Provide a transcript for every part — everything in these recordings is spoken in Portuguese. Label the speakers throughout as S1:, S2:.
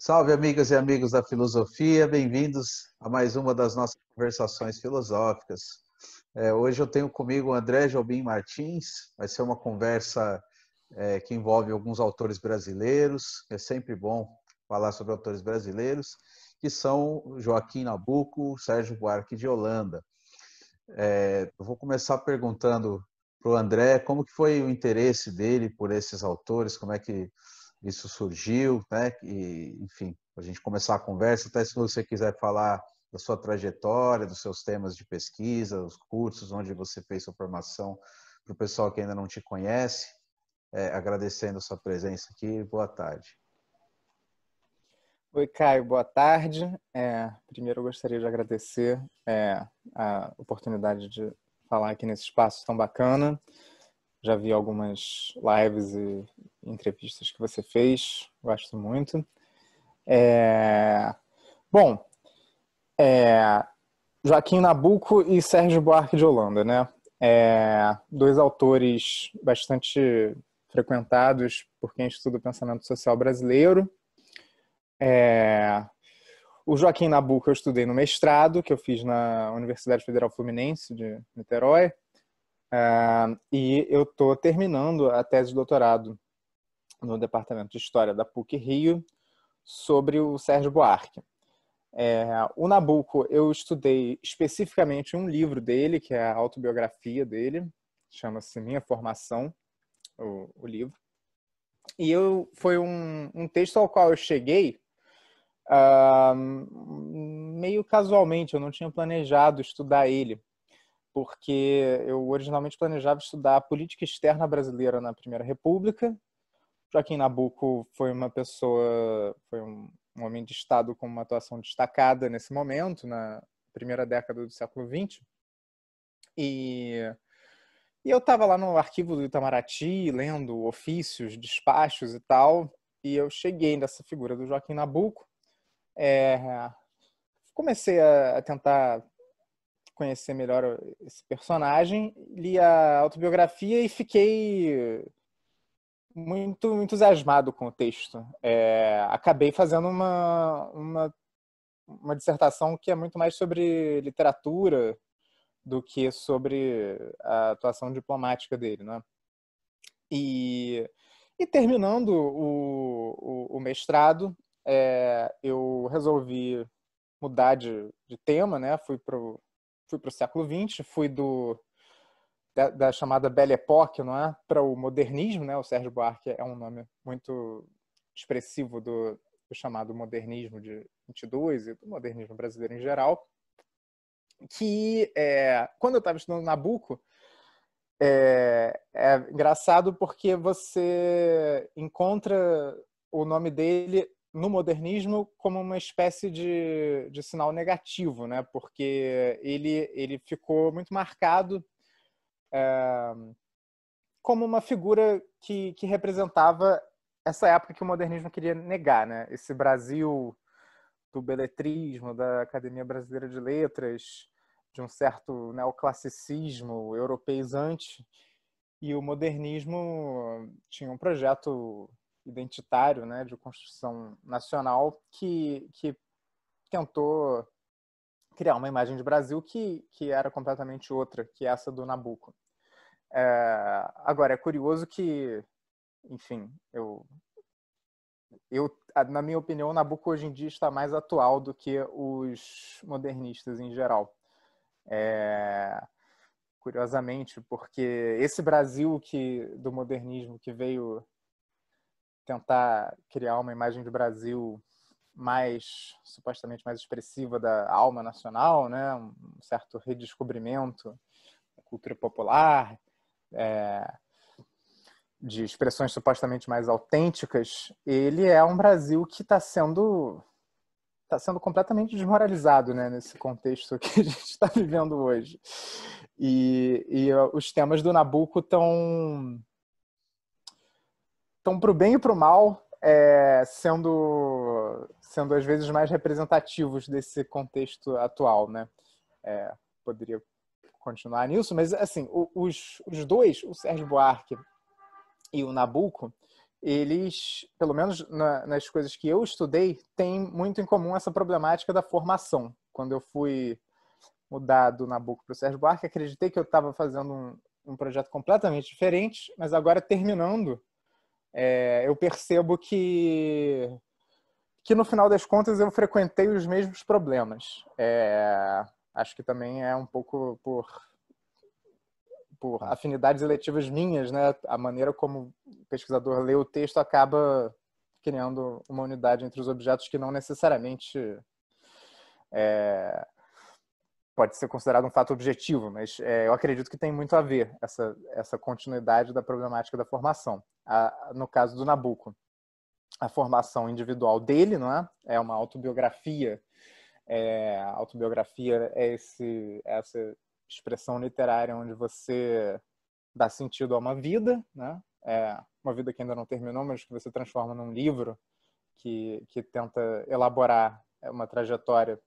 S1: Salve, amigas e amigos da filosofia, bem-vindos a mais uma das nossas conversações filosóficas. É, hoje eu tenho comigo o André Jobim Martins, vai ser uma conversa é, que envolve alguns autores brasileiros, é sempre bom falar sobre autores brasileiros, que são Joaquim Nabuco, Sérgio Buarque de Holanda. É, eu vou começar perguntando para o André como que foi o interesse dele por esses autores, como é que isso surgiu, né? E, enfim, a gente começar a conversa, até se você quiser falar da sua trajetória, dos seus temas de pesquisa, os cursos onde você fez sua formação para o pessoal que ainda não te conhece. É, agradecendo a sua presença aqui. Boa tarde. Oi, Caio, boa tarde. É, primeiro, eu gostaria de
S2: agradecer é, a oportunidade de falar aqui nesse espaço tão bacana já vi algumas lives e entrevistas que você fez, gosto muito. É... Bom, é... Joaquim Nabuco e Sérgio Buarque de Holanda, né? É... Dois autores bastante frequentados por quem estuda o pensamento social brasileiro. É... O Joaquim Nabuco eu estudei no mestrado, que eu fiz na Universidade Federal Fluminense de Niterói. Uh, e eu estou terminando a tese de doutorado no Departamento de História da PUC Rio sobre o Sérgio Buarque. É, o Nabucco, eu estudei especificamente um livro dele, que é a autobiografia dele, chama-se Minha Formação, o, o, livro. E eu, foi um, um texto ao qual eu cheguei uh, meio casualmente, eu não tinha planejado estudar ele porque eu originalmente planejava estudar política externa brasileira na Primeira República. Joaquim Nabuco foi uma pessoa, foi um, homem de Estado com uma atuação destacada nesse momento, na primeira década do século XX. E, e eu estava lá no arquivo do Itamaraty, lendo ofícios, despachos e tal, e eu cheguei nessa figura do Joaquim Nabuco. É, comecei a, a tentar conhecer melhor esse personagem, li a autobiografia e fiquei muito, muito entusiasmado com o texto. É, acabei fazendo uma, uma, uma dissertação que é muito mais sobre literatura do que sobre a atuação diplomática dele, né? E, e terminando o, o, o mestrado, é, eu resolvi mudar de, de tema, né? Fui pro, fui para o século XX, fui do da, da, chamada Belle Époque, não é, para o modernismo, né? O Sérgio Buarque é um nome muito expressivo do, do chamado modernismo de 22 e do modernismo brasileiro em geral, que é, quando eu estava estudando Nabucco é, é engraçado porque você encontra o nome dele no modernismo como uma espécie de, de sinal negativo, né? porque ele, ele ficou muito marcado é, como uma figura que, que representava essa época que o modernismo queria negar, né? esse Brasil do beletrismo, da Academia Brasileira de Letras, de um certo neoclassicismo europeizante, e o modernismo tinha um projeto identitário, né, de construção nacional, que, que tentou criar uma imagem de Brasil que, que era completamente outra que é essa do Nabucco. É, agora, é curioso que, enfim, eu, eu, na minha opinião, o Nabucco hoje em dia está mais atual do que os modernistas em geral. É, curiosamente, porque esse Brasil que do modernismo que veio tentar criar uma imagem de Brasil mais supostamente mais expressiva da alma nacional, né? Um certo redescobrimento da cultura popular, é, de expressões supostamente mais autênticas. Ele é um Brasil que está sendo está sendo completamente desmoralizado né, nesse contexto que a gente está vivendo hoje. E, e os temas do Nabucco estão estão para o bem e para o mal, é, sendo, sendo às vezes mais representativos desse contexto atual, né? É, poderia continuar nisso, mas assim, os, os dois, o Sérgio Buarque e o Nabucco, eles, pelo menos na, nas coisas que eu estudei, têm muito em comum essa problemática da formação. Quando eu fui mudar do Nabucco para o Sérgio Buarque, acreditei que eu estava fazendo um, um projeto completamente diferente, mas agora terminando é, eu percebo que que no final das contas eu frequentei os mesmos problemas. É, acho que também é um pouco por por ah. afinidades eletivas minhas, né? A maneira como o pesquisador lê o texto acaba criando uma unidade entre os objetos que não necessariamente é, pode ser considerado um fato objetivo, mas é, eu acredito que tem muito a ver essa, essa continuidade da problemática da formação. A, no caso do Nabucco, a formação individual dele, não é? É uma autobiografia. É, autobiografia é esse, essa expressão literária onde você dá sentido a uma vida, né? É uma vida que ainda não terminou, mas que você transforma num livro que, que tenta elaborar uma trajetória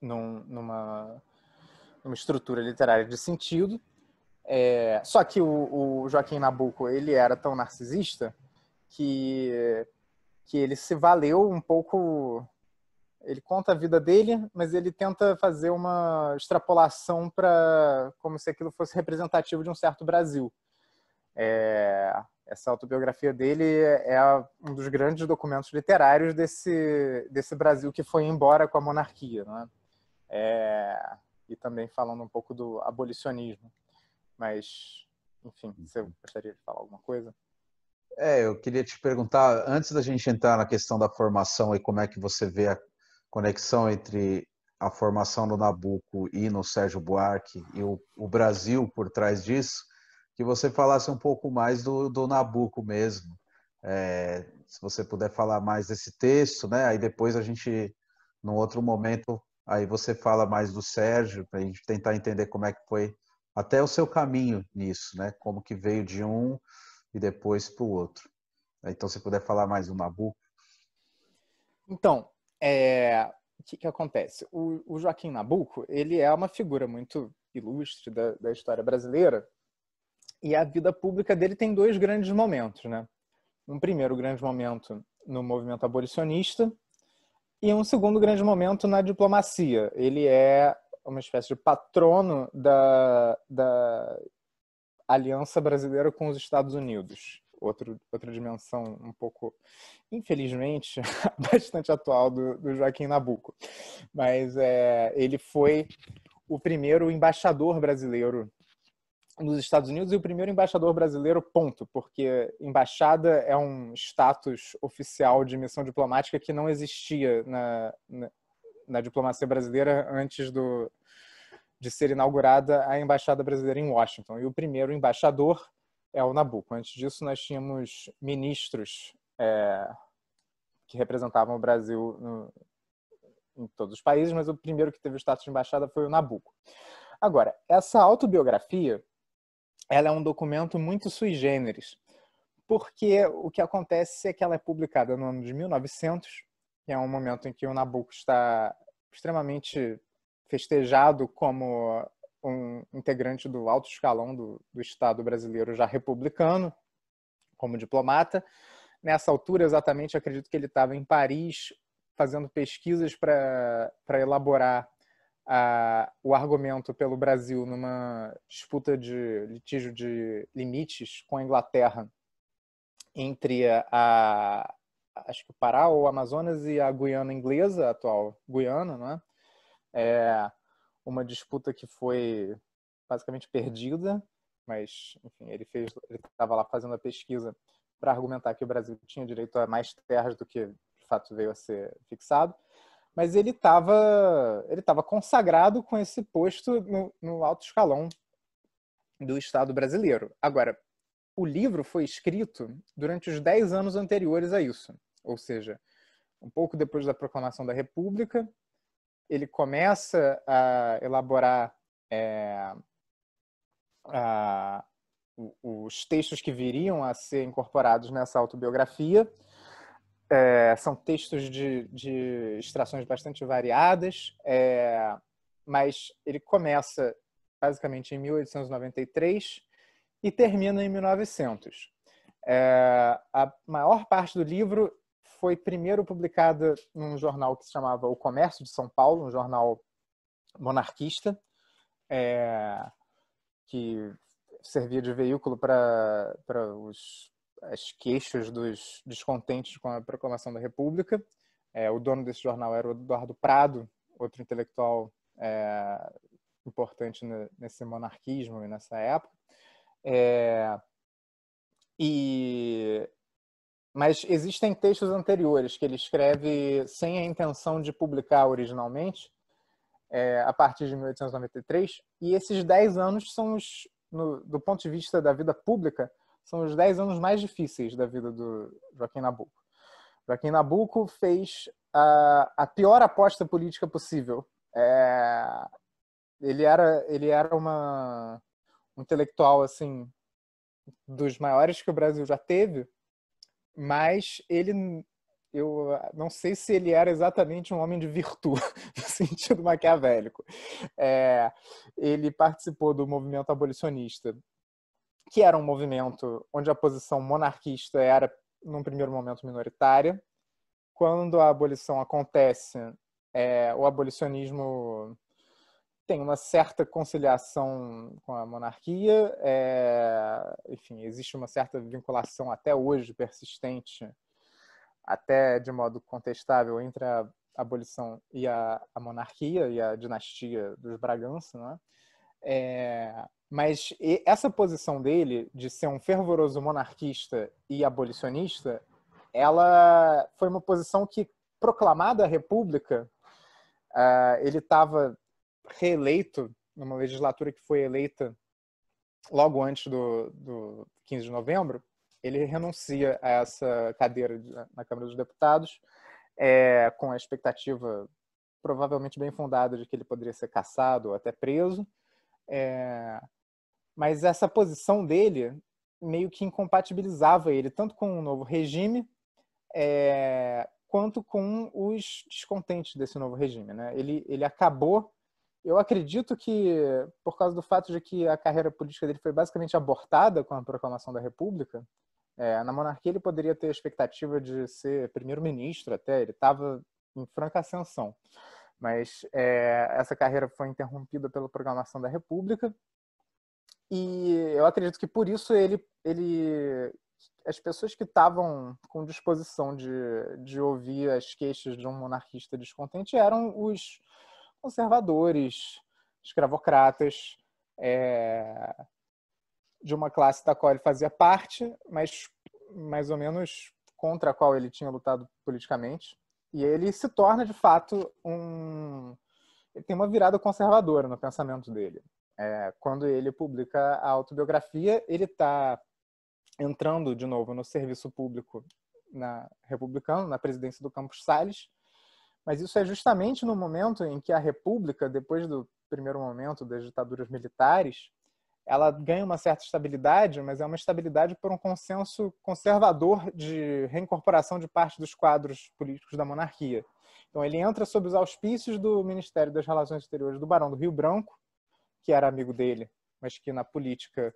S2: num, numa, numa estrutura literária de sentido. É, só que o, o, Joaquim Nabuco ele era tão narcisista que, que ele se valeu um pouco. Ele conta a vida dele, mas ele tenta fazer uma extrapolação para como se aquilo fosse representativo de um certo Brasil. É, essa autobiografia dele é um dos grandes documentos literários desse, desse Brasil que foi embora com a monarquia. Não é? é, e também falando um pouco do abolicionismo. Mas, enfim, você uhum. gostaria de falar alguma coisa?
S1: É, eu queria te perguntar, antes da gente entrar na questão da formação e como é que você vê a conexão entre a formação no Nabucco e no Sérgio Buarque e o, o Brasil por trás disso, que você falasse um pouco mais do, do Nabucco mesmo. É, se você puder falar mais desse texto, né? Aí depois a gente, num outro momento, aí você fala mais do Sérgio, para a gente tentar entender como é que foi até o seu caminho nisso, né? Como que veio de um e depois para o outro. Então, se puder falar mais do Nabucco.
S2: Então, é... o que, que acontece? O, o, Joaquim Nabucco, ele é uma figura muito ilustre da, da história brasileira e a vida pública dele tem dois grandes momentos, né? Um primeiro grande momento no movimento abolicionista, e um segundo grande momento na diplomacia. Ele é uma espécie de patrono da, da aliança brasileira com os Estados Unidos. Outro, outra dimensão um pouco, infelizmente, bastante atual do, do Joaquim Nabuco. Mas é, ele foi o primeiro embaixador brasileiro nos Estados Unidos e o primeiro embaixador brasileiro, ponto, porque embaixada é um status oficial de missão diplomática que não existia na, na, na diplomacia brasileira antes do, de ser inaugurada a embaixada brasileira em Washington. E o primeiro embaixador é o Nabucco. Antes disso, nós tínhamos ministros é, que representavam o Brasil no, em todos os países, mas o primeiro que teve o status de embaixada foi o Nabucco. Agora, essa autobiografia ela é um documento muito sui generis, porque o que acontece é que ela é publicada no ano de 1900, que é um momento em que o Nabucco está extremamente festejado como um integrante do alto escalão do, do Estado brasileiro já republicano, como diplomata. Nessa altura, exatamente, acredito que ele estava em Paris fazendo pesquisas para elaborar a, o argumento pelo Brasil numa disputa de litígio de limites com a Inglaterra entre a, a acho que o Pará ou Amazonas e a Guiana inglesa, a atual Guiana, não né? É uma disputa que foi basicamente perdida, mas enfim, ele fez, ele estava lá fazendo a pesquisa para argumentar que o Brasil tinha direito a mais terras do que de fato veio a ser fixado mas ele estava ele tava consagrado com esse posto no, no alto escalão do Estado brasileiro. Agora, o livro foi escrito durante os dez anos anteriores a isso, ou seja, um pouco depois da proclamação da República, ele começa a elaborar é, a, os textos que viriam a ser incorporados nessa autobiografia é, são textos de, de, extrações bastante variadas, é, mas ele começa basicamente em 1893 e termina em 1900. É, a maior parte do livro foi primeiro publicada num jornal que se chamava O Comércio de São Paulo, um jornal monarquista, é, que servia de veículo para os as queixas dos descontentes com a proclamação da República. É, o dono desse jornal era o Eduardo Prado, outro intelectual é, importante nesse monarquismo e nessa época. É, e mas existem textos anteriores que ele escreve sem a intenção de publicar originalmente, é, a partir de 1893, e esses 10 anos são os, no, do ponto de vista da vida pública, são os 10 anos mais difíceis da vida do Joaquim Nabuco. Joaquim Nabuco fez a, a pior aposta política possível. É, ele era, ele era uma, um intelectual assim dos maiores que o Brasil já teve, mas ele eu não sei se ele era exatamente um homem de virtude, no sentido maquiavélico. É, ele participou do movimento abolicionista que era um movimento onde a posição monarquista era, num primeiro momento, minoritária. Quando a abolição acontece, é, o abolicionismo tem uma certa conciliação com a monarquia, é, enfim, existe uma certa vinculação até hoje persistente, até de modo contestável, entre a abolição e a, a monarquia e a dinastia dos Bragança, é? É, mas essa posição dele, de ser um fervoroso monarquista e abolicionista, ela foi uma posição que, proclamada a República, uh, ele estava reeleito numa legislatura que foi eleita logo antes do, do 15 de novembro, ele renuncia a essa cadeira na Câmara dos Deputados, é, com a expectativa provavelmente bem fundada de que ele poderia ser caçado ou até preso. É... Mas essa posição dele meio que incompatibilizava ele, tanto com o novo regime, é... quanto com os descontentes desse novo regime. Né? Ele, ele acabou. Eu acredito que, por causa do fato de que a carreira política dele foi basicamente abortada com a proclamação da República, é, na monarquia ele poderia ter a expectativa de ser primeiro-ministro até, ele estava em franca ascensão. Mas é, essa carreira foi interrompida pela programação da República. E eu acredito que por isso ele, ele as pessoas que estavam com disposição de, de ouvir as queixas de um monarquista descontente eram os conservadores, escravocratas, é, de uma classe da qual ele fazia parte, mas mais ou menos contra a qual ele tinha lutado politicamente. E ele se torna, de fato, um. Ele tem uma virada conservadora no pensamento dele. É, quando ele publica a autobiografia, ele está entrando de novo no serviço público na republicano, na presidência do Campos Salles, mas isso é justamente no momento em que a República, depois do primeiro momento das ditaduras militares, ela ganha uma certa estabilidade, mas é uma estabilidade por um consenso conservador de reincorporação de parte dos quadros políticos da monarquia. Então ele entra sob os auspícios do Ministério das Relações Exteriores do Barão do Rio Branco, que era amigo dele, mas que na política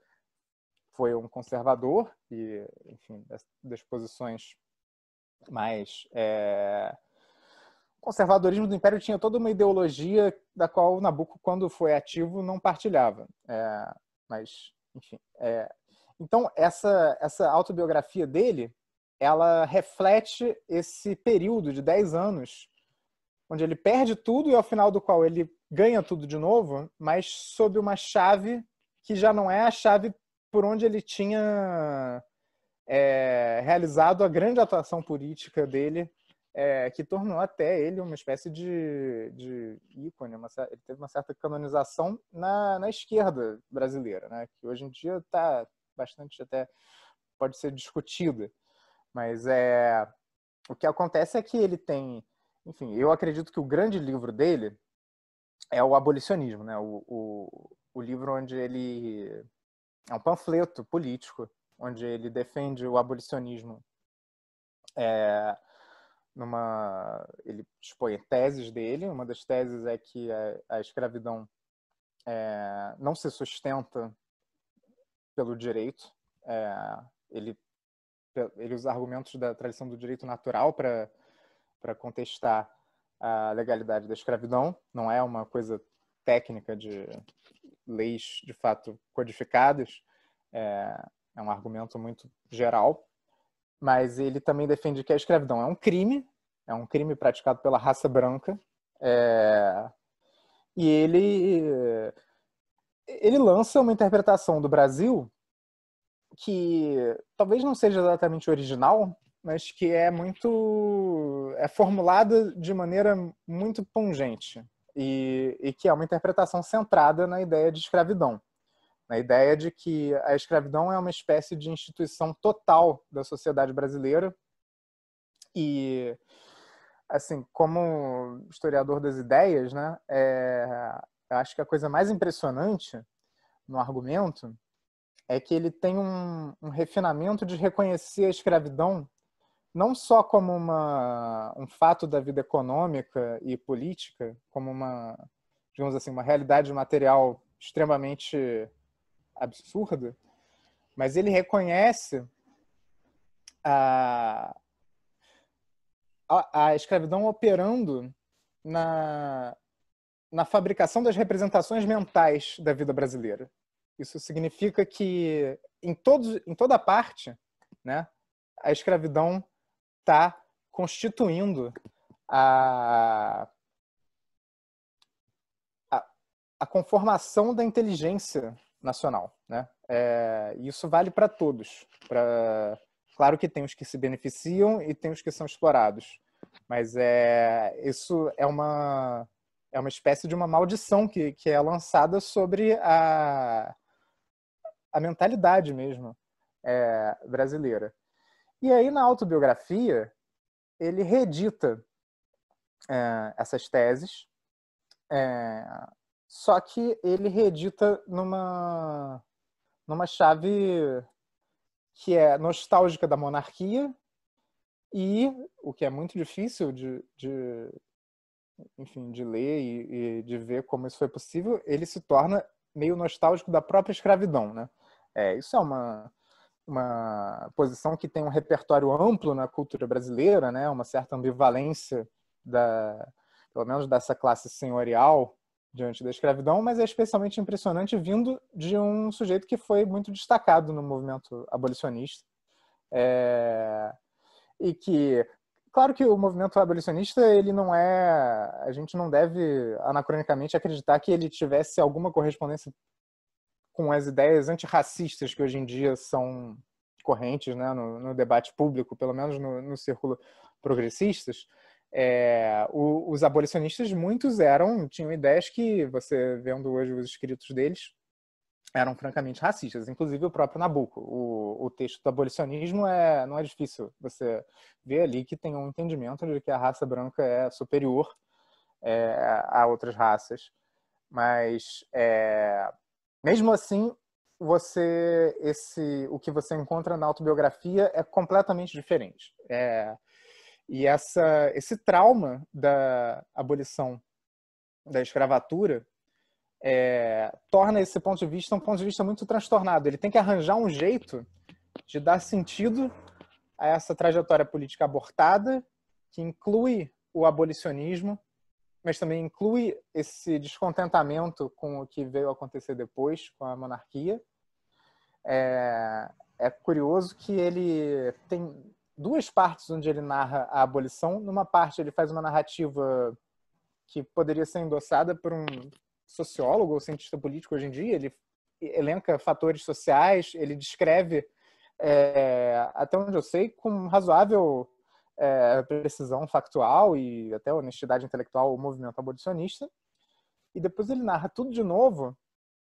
S2: foi um conservador e, enfim, das, das posições mais é... o conservadorismo do Império tinha toda uma ideologia da qual Nabucco, quando foi ativo, não partilhava. É mas enfim. É... Então essa essa autobiografia dele, ela reflete esse período de 10 anos onde ele perde tudo e ao final do qual ele ganha tudo de novo, mas sob uma chave que já não é a chave por onde ele tinha é, realizado a grande atuação política dele é, que tornou até ele uma espécie de, de ícone, uma, ele teve uma certa canonização na, na esquerda brasileira, né? que hoje em dia está bastante até pode ser discutida, mas é o que acontece é que ele tem, enfim, eu acredito que o grande livro dele é o abolicionismo, né? o, o, o livro onde ele é um panfleto político onde ele defende o abolicionismo é, numa ele expõe teses dele. Uma das teses é que a, é, a escravidão é, não se sustenta pelo direito. É, ele ele usa argumentos da tradição do direito natural para para contestar a legalidade da escravidão. Não é uma coisa técnica de leis de fato codificadas. É, é um argumento muito geral mas ele também defende que a escravidão é um crime, é um crime praticado pela raça branca. É... E ele ele lança uma interpretação do Brasil que talvez não seja exatamente original, mas que é muito é formulada de maneira muito pungente e, e que é uma interpretação centrada na ideia de escravidão na ideia de que a escravidão é uma espécie de instituição total da sociedade brasileira e assim como historiador das ideias né é, eu acho que a coisa mais impressionante no argumento é que ele tem um, um refinamento de reconhecer a escravidão não só como uma, um fato da vida econômica e política, como uma, digamos assim, uma realidade material extremamente absurdo, mas ele reconhece a, a, a escravidão operando na, na fabricação das representações mentais da vida brasileira. Isso significa que em, todos, em toda parte, né, a escravidão está constituindo a, a, a, conformação da inteligência nacional. Né? É, isso vale para todos. Pra... Claro que tem os que se beneficiam e tem os que são explorados, mas é, isso é uma, é uma espécie de uma maldição que, que é lançada sobre a, a mentalidade mesmo é, brasileira. E aí, na autobiografia, ele reedita é, essas teses, é, só que ele reedita numa, numa chave que é nostálgica da monarquia e, o que é muito difícil de, de enfim, de ler e, e, de ver como isso foi possível, ele se torna meio nostálgico da própria escravidão, né? É, isso é uma, uma posição que tem um repertório amplo na cultura brasileira, né? Uma certa ambivalência da, pelo menos dessa classe senhorial diante da escravidão, mas é especialmente impressionante vindo de um sujeito que foi muito destacado no movimento abolicionista. É... E que, claro que o movimento abolicionista, ele não é. A gente não deve anacronicamente acreditar que ele tivesse alguma correspondência com as ideias antirracistas que hoje em dia são correntes né, no, no debate público, pelo menos no, no círculo progressistas. É, o, os abolicionistas, muitos eram, tinham ideias que você vendo hoje os escritos deles eram francamente racistas, inclusive o próprio Nabucco. O, o texto do abolicionismo é, não é difícil você ver ali que tem um entendimento de que a raça branca é superior é, a outras raças, mas é, mesmo assim você esse o que você encontra na autobiografia é completamente diferente. É, e essa, esse trauma da abolição da escravatura é, torna esse ponto de vista um ponto de vista muito transtornado. Ele tem que arranjar um jeito de dar sentido a essa trajetória política abortada, que inclui o abolicionismo, mas também inclui esse descontentamento com o que veio acontecer depois, com a monarquia. É, é curioso que ele tem duas partes onde ele narra a abolição. Numa parte, ele faz uma narrativa que poderia ser endossada por um sociólogo ou cientista político hoje em dia. Ele elenca fatores sociais, ele descreve, é, até onde eu sei, com razoável é, precisão factual e até honestidade intelectual o movimento abolicionista. E depois ele narra tudo de novo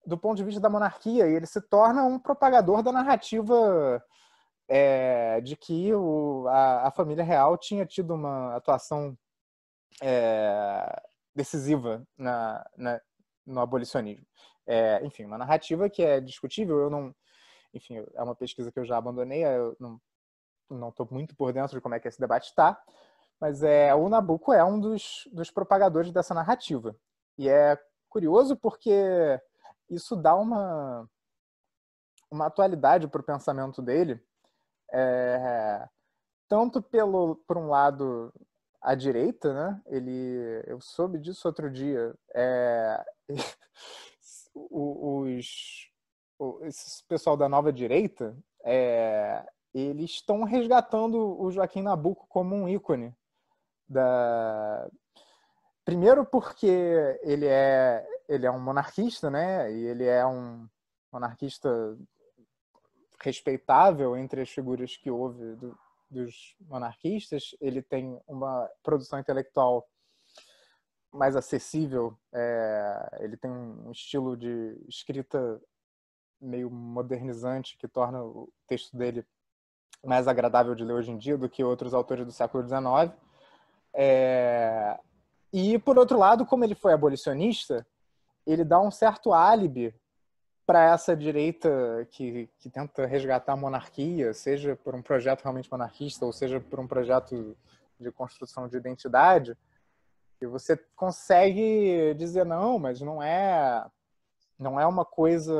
S2: do ponto de vista da monarquia e ele se torna um propagador da narrativa é, de que o, a, a, família real tinha tido uma atuação é, decisiva na, na, no abolicionismo. É, enfim, uma narrativa que é discutível. Eu não, enfim, é uma pesquisa que eu já abandonei. Eu não não estou muito por dentro de como é que esse debate está, mas é o Nabucco é um dos, dos propagadores dessa narrativa e é curioso porque isso dá uma uma atualidade para o pensamento dele é, tanto pelo, por um lado, a direita, né? Ele, eu soube disso outro dia. É, os, o, esse pessoal da nova direita, é, eles estão resgatando o Joaquim Nabuco como um ícone da primeiro porque ele é ele é um monarquista né e ele é um monarquista respeitável entre as figuras que houve do, dos monarquistas. Ele tem uma produção intelectual mais acessível, é, ele tem um estilo de escrita meio modernizante que torna o texto dele mais agradável de ler hoje em dia do que outros autores do século XIX. É, e, por outro lado, como ele foi abolicionista, ele dá um certo álibi para essa direita que, que tenta resgatar a monarquia, seja por um projeto realmente monarquista ou seja por um projeto de construção de identidade, que você consegue dizer não, mas não é não é uma coisa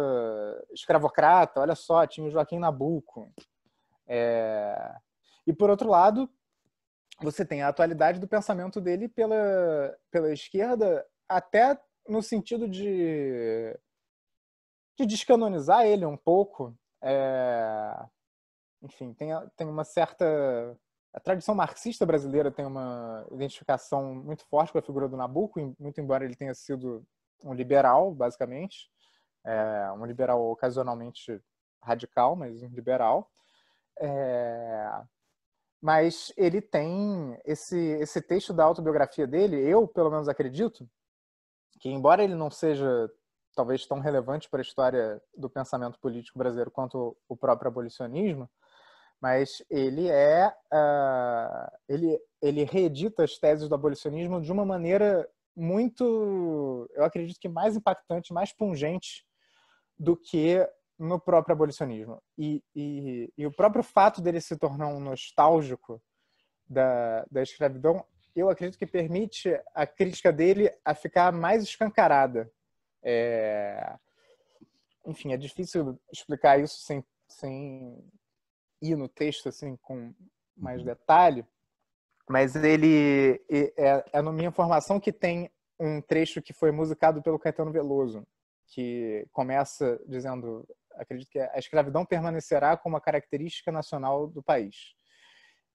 S2: escravocrata. Olha só, tinha o Joaquim Nabuco. É... E por outro lado, você tem a atualidade do pensamento dele pela, pela esquerda, até no sentido de de descanonizar ele um pouco. É... Enfim, tem, tem uma certa. A tradição marxista brasileira tem uma identificação muito forte com a figura do Nabucco, muito embora ele tenha sido um liberal, basicamente. É, um liberal ocasionalmente radical, mas um liberal. É... Mas ele tem esse, esse texto da autobiografia dele, eu pelo menos acredito, que embora ele não seja talvez tão relevante para a história do pensamento político brasileiro quanto o próprio abolicionismo, mas ele é uh, ele ele reedita as teses do abolicionismo de uma maneira muito, eu acredito que mais impactante, mais pungente do que no próprio abolicionismo. E, e, e o próprio fato dele se tornar um nostálgico da, da escravidão, eu acredito que permite a crítica dele a ficar mais escancarada é... Enfim, é difícil explicar isso sem, sem ir no texto assim com mais uhum. detalhe, mas ele é, é na minha formação que tem um trecho que foi musicado pelo Caetano Veloso, que começa dizendo, acredito que a escravidão permanecerá como uma característica nacional do país.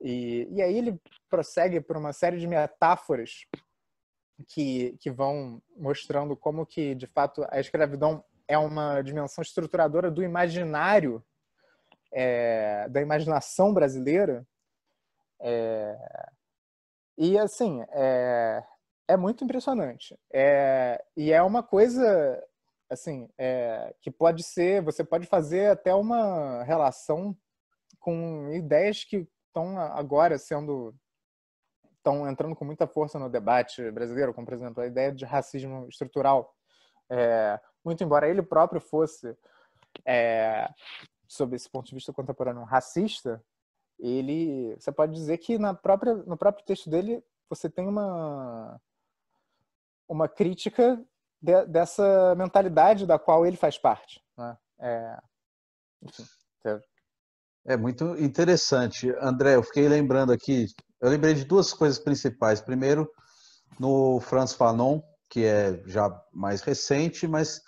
S2: E, e aí ele prossegue por uma série de metáforas que, que vão mostrando como que, de fato, a escravidão é uma dimensão estruturadora do imaginário, é, da imaginação brasileira. É, e, assim, é, é muito impressionante. É, e é uma coisa, assim, é, que pode ser, você pode fazer até uma relação com ideias que estão agora sendo estão entrando com muita força no debate brasileiro, como, por exemplo, a ideia de racismo estrutural. É, muito embora ele próprio fosse, é, sob esse ponto de vista contemporâneo, racista, ele, você pode dizer que na própria, no próprio texto dele você tem uma, uma crítica de, dessa mentalidade da qual ele faz parte. Né?
S1: É, enfim, é muito interessante, André. Eu fiquei lembrando aqui eu lembrei de duas coisas principais. Primeiro, no Franz Fanon, que é já mais recente, mas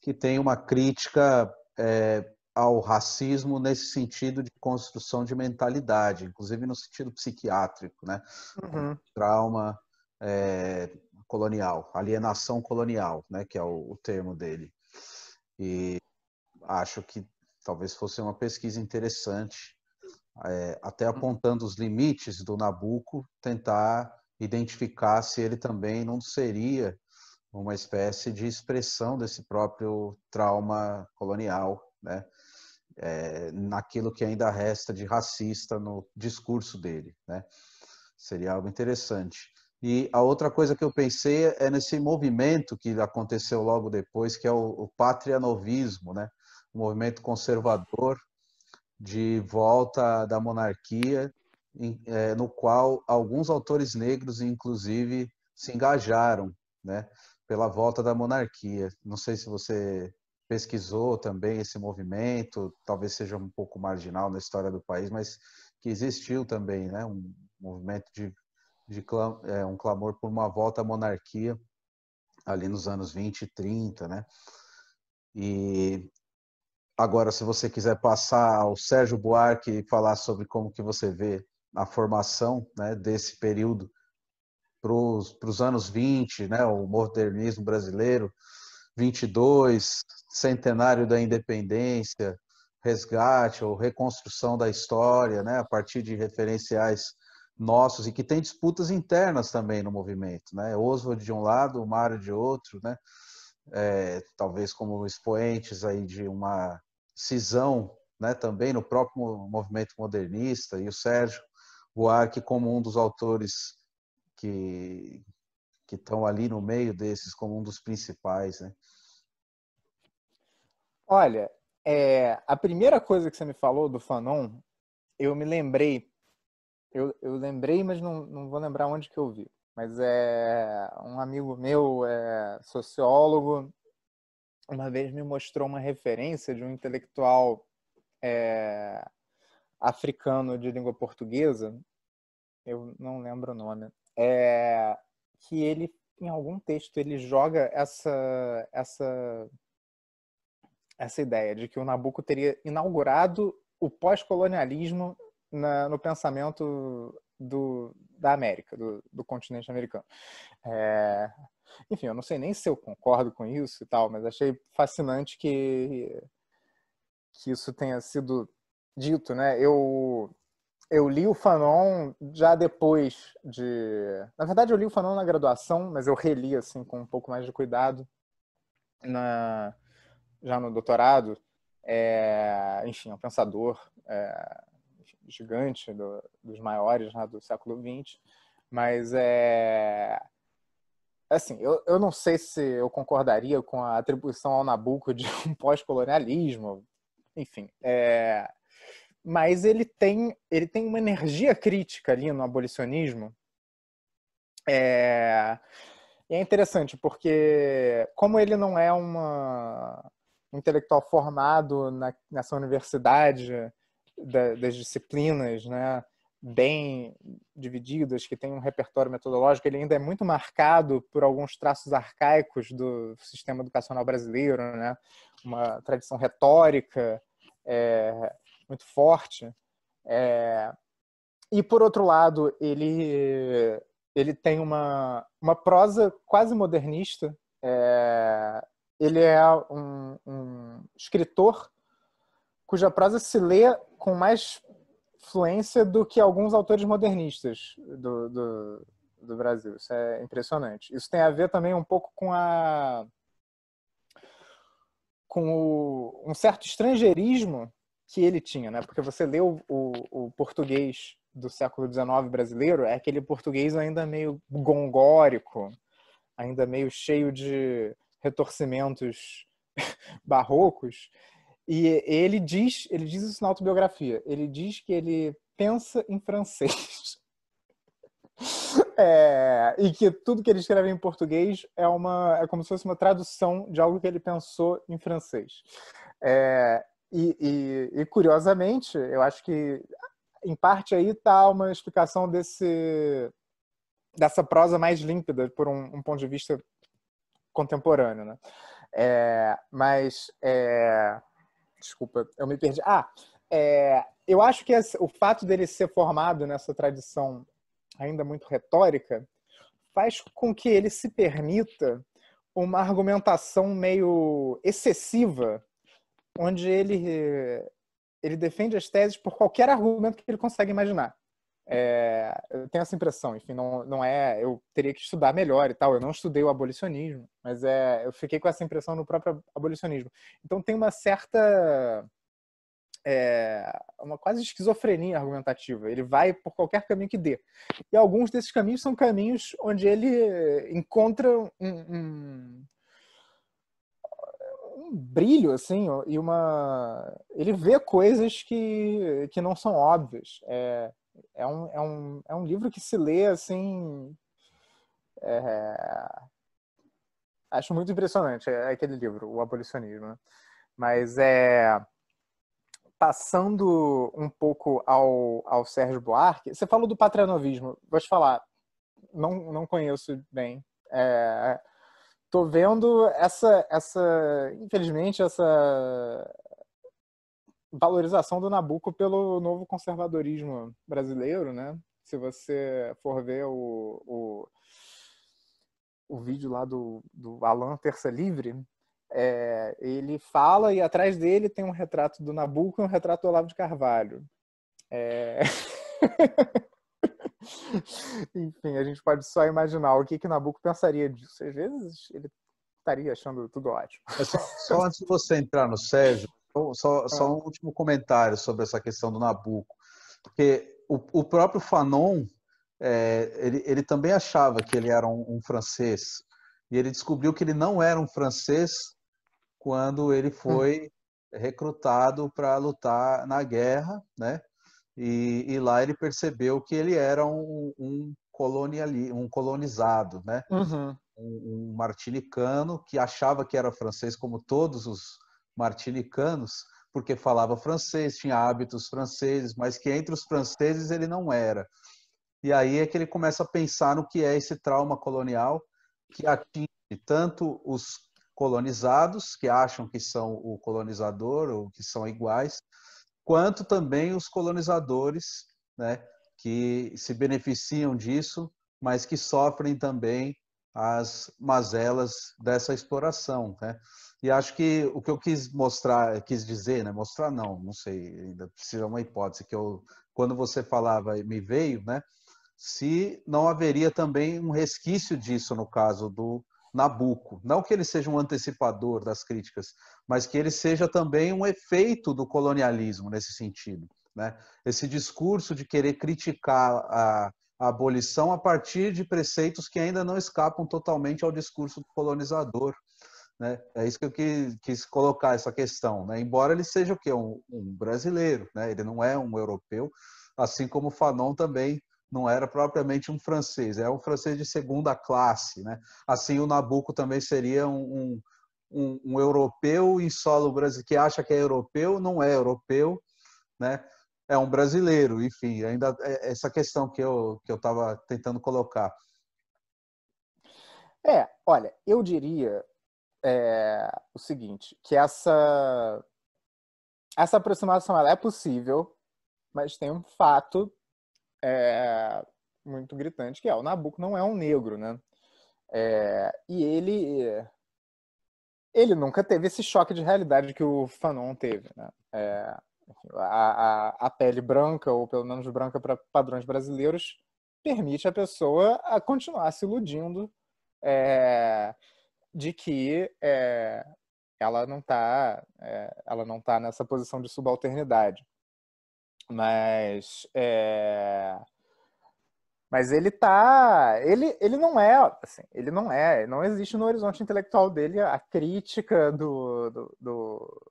S1: que tem uma crítica é, ao racismo nesse sentido de construção de mentalidade, inclusive no sentido psiquiátrico, né? Uhum. Trauma é, colonial, alienação colonial, né? Que é o, o termo dele. E acho que talvez fosse uma pesquisa interessante é, até uhum. apontando os limites do Nabucco, tentar identificar se ele também não seria uma espécie de expressão desse próprio trauma colonial, né? É, naquilo que ainda resta de racista no discurso dele, né? Seria algo interessante. E a outra coisa que eu pensei é nesse movimento que aconteceu logo depois, que é o, o patrianovismo, né? o movimento conservador de volta da monarquia, em, é, no qual alguns autores negros, inclusive, se engajaram, né? Pela volta da monarquia. Não sei se você pesquisou também esse movimento, talvez seja um pouco marginal na história do país, mas que existiu também, né? Um movimento de, de clam, é, um clamor por uma volta à monarquia ali nos anos 20 e 30, né? E Agora, se você quiser passar ao Sérgio Buarque e falar sobre como que você vê a formação né, desse período para os anos 20, né, o modernismo brasileiro, 22, centenário da independência, resgate ou reconstrução da história, né, a partir de referenciais nossos e que tem disputas internas também no movimento, né? Oswald de um lado, o Mário de outro, né? É, talvez como expoentes aí de uma cisão né, também no próprio movimento modernista, e o Sérgio Buarque como um dos autores que que estão ali no meio desses como um dos principais, né?
S2: Olha, é, a primeira coisa que você me falou do Fanon, eu me lembrei, eu, eu lembrei, mas não, não vou lembrar onde que eu vi, mas é um amigo meu, é, sociólogo, uma vez me mostrou uma referência de um intelectual é, africano de língua portuguesa, eu não lembro o nome, é, que ele, em algum texto, ele joga essa, essa, essa ideia de que o Nabucco teria inaugurado o pós-colonialismo no pensamento do, da América, do, do continente americano. É, enfim, eu não sei nem se eu concordo com isso e tal, mas achei fascinante que, que isso tenha sido dito, né? Eu, eu li o Fanon já depois de. Na verdade, eu li o Fanon na graduação, mas eu reli assim com um pouco mais de cuidado na... já no doutorado. É... Enfim, é um pensador é... gigante, do... dos maiores né, do século XX, mas é assim, eu, eu não sei se eu concordaria com a atribuição ao Nabucco de um pós-colonialismo, enfim. É, mas ele tem, ele tem uma energia crítica ali no abolicionismo. É, e é interessante, porque como ele não é uma intelectual formado na, nessa universidade da, das disciplinas, né? bem divididas, que tem um repertório metodológico, ele ainda é muito marcado por alguns traços arcaicos do sistema educacional brasileiro, né? uma tradição retórica é, muito forte. É, e, por outro lado, ele, ele tem uma, uma prosa quase modernista. É, ele é um, um escritor cuja prosa se lê com mais influência do que alguns autores modernistas do, do, do, Brasil. Isso é impressionante. Isso tem a ver também um pouco com a com o, um certo estrangeirismo que ele tinha, né? Porque você lê o, o português do século XIX brasileiro, é aquele português ainda meio gongórico, ainda meio cheio de retorcimentos barrocos. E ele diz, ele diz isso na autobiografia. Ele diz que ele pensa em francês. É, e que tudo que ele escreve em português é uma é como se fosse uma tradução de algo que ele pensou em francês. É, e, e, e, curiosamente, eu acho que em parte aí está uma explicação desse dessa prosa mais límpida por um, um ponto de vista contemporâneo, né? É, mas é, Desculpa, eu me perdi. Ah, é, eu acho que esse, o fato dele ser formado nessa tradição ainda muito retórica faz com que ele se permita uma argumentação meio excessiva, onde ele, ele defende as teses por qualquer argumento que ele consegue imaginar. É, eu tenho essa impressão, enfim, não, não é. Eu teria que estudar melhor e tal. Eu não estudei o abolicionismo, mas é, eu fiquei com essa impressão no próprio abolicionismo. Então tem uma certa. É, uma quase esquizofrenia argumentativa. Ele vai por qualquer caminho que dê. E alguns desses caminhos são caminhos onde ele encontra um, um um brilho assim e uma ele vê coisas que, que não são óbvias é é um, é um, é um livro que se lê assim. É... Acho muito impressionante é, é aquele livro, O Abolicionismo. Né? Mas é. Passando um pouco ao, ao Sérgio Buarque, você falou do patronovismo. Vou te falar, não, não conheço bem. É, tô vendo essa, essa infelizmente, essa, valorização do Nabucco pelo novo conservadorismo brasileiro, né? Se você for ver o, o, o vídeo lá do, do Alain Terça Livre, é, ele fala e atrás dele tem um retrato do Nabucco e um retrato do Olavo de Carvalho. É... Enfim, a gente pode só imaginar o que que Nabucco pensaria disso. Às vezes ele estaria achando tudo ótimo.
S1: É só, só antes de você entrar no Sérgio, então, só, só é. um último comentário sobre essa questão do Nabucco. Porque o, o próprio Fanon, é, ele, ele, também achava que ele era um, um, francês. E ele descobriu que ele não era um francês quando ele hum. foi recrutado para lutar na guerra, né? E, e, lá ele percebeu que ele era um, um, coloniali, um colonizado, né? Uhum. Um, um martinicano que achava que era francês, como todos os martinicanos, porque falava francês, tinha hábitos franceses, mas que entre os franceses ele não era. E aí é que ele começa a pensar no que é esse trauma colonial que atinge tanto os colonizados, que acham que são o colonizador ou que são iguais, quanto também os colonizadores, né, que se beneficiam disso, mas que sofrem também as mazelas dessa exploração, né? E acho que o que eu quis mostrar, quis dizer, né? Mostrar não, não sei, ainda precisa uma hipótese que eu, quando você falava, me veio, né? Se não haveria também um resquício disso no caso do Nabuco, não que ele seja um antecipador das críticas, mas que ele seja também um efeito do colonialismo nesse sentido, né? Esse discurso de querer criticar a, a abolição a partir de preceitos que ainda não escapam totalmente ao discurso colonizador né? É isso que eu quis, quis colocar essa questão. Né? Embora ele seja o quê? Um, um brasileiro, né? ele não é um europeu, assim como o Fanon também não era propriamente um francês, é um francês de segunda classe. Né? Assim, o Nabucco também seria um, um, um europeu em solo brasileiro, que acha que é europeu, não é europeu, né? é um brasileiro, enfim, ainda é, é essa questão que eu que eu estava tentando colocar.
S2: É, olha, eu diria é, o seguinte, que essa essa aproximação ela é possível, mas tem um fato é, muito gritante que é o Nabucco não é um negro, né? É, e ele ele nunca teve esse choque de realidade que o Fanon teve, né? É, a, a, a, pele branca, ou pelo menos branca para padrões brasileiros, permite a pessoa a continuar se iludindo é, de que é, ela não está é, ela não tá nessa posição de subalternidade mas é, mas ele tá ele, ele não é assim, ele não é não existe no horizonte intelectual dele a crítica do, do, do,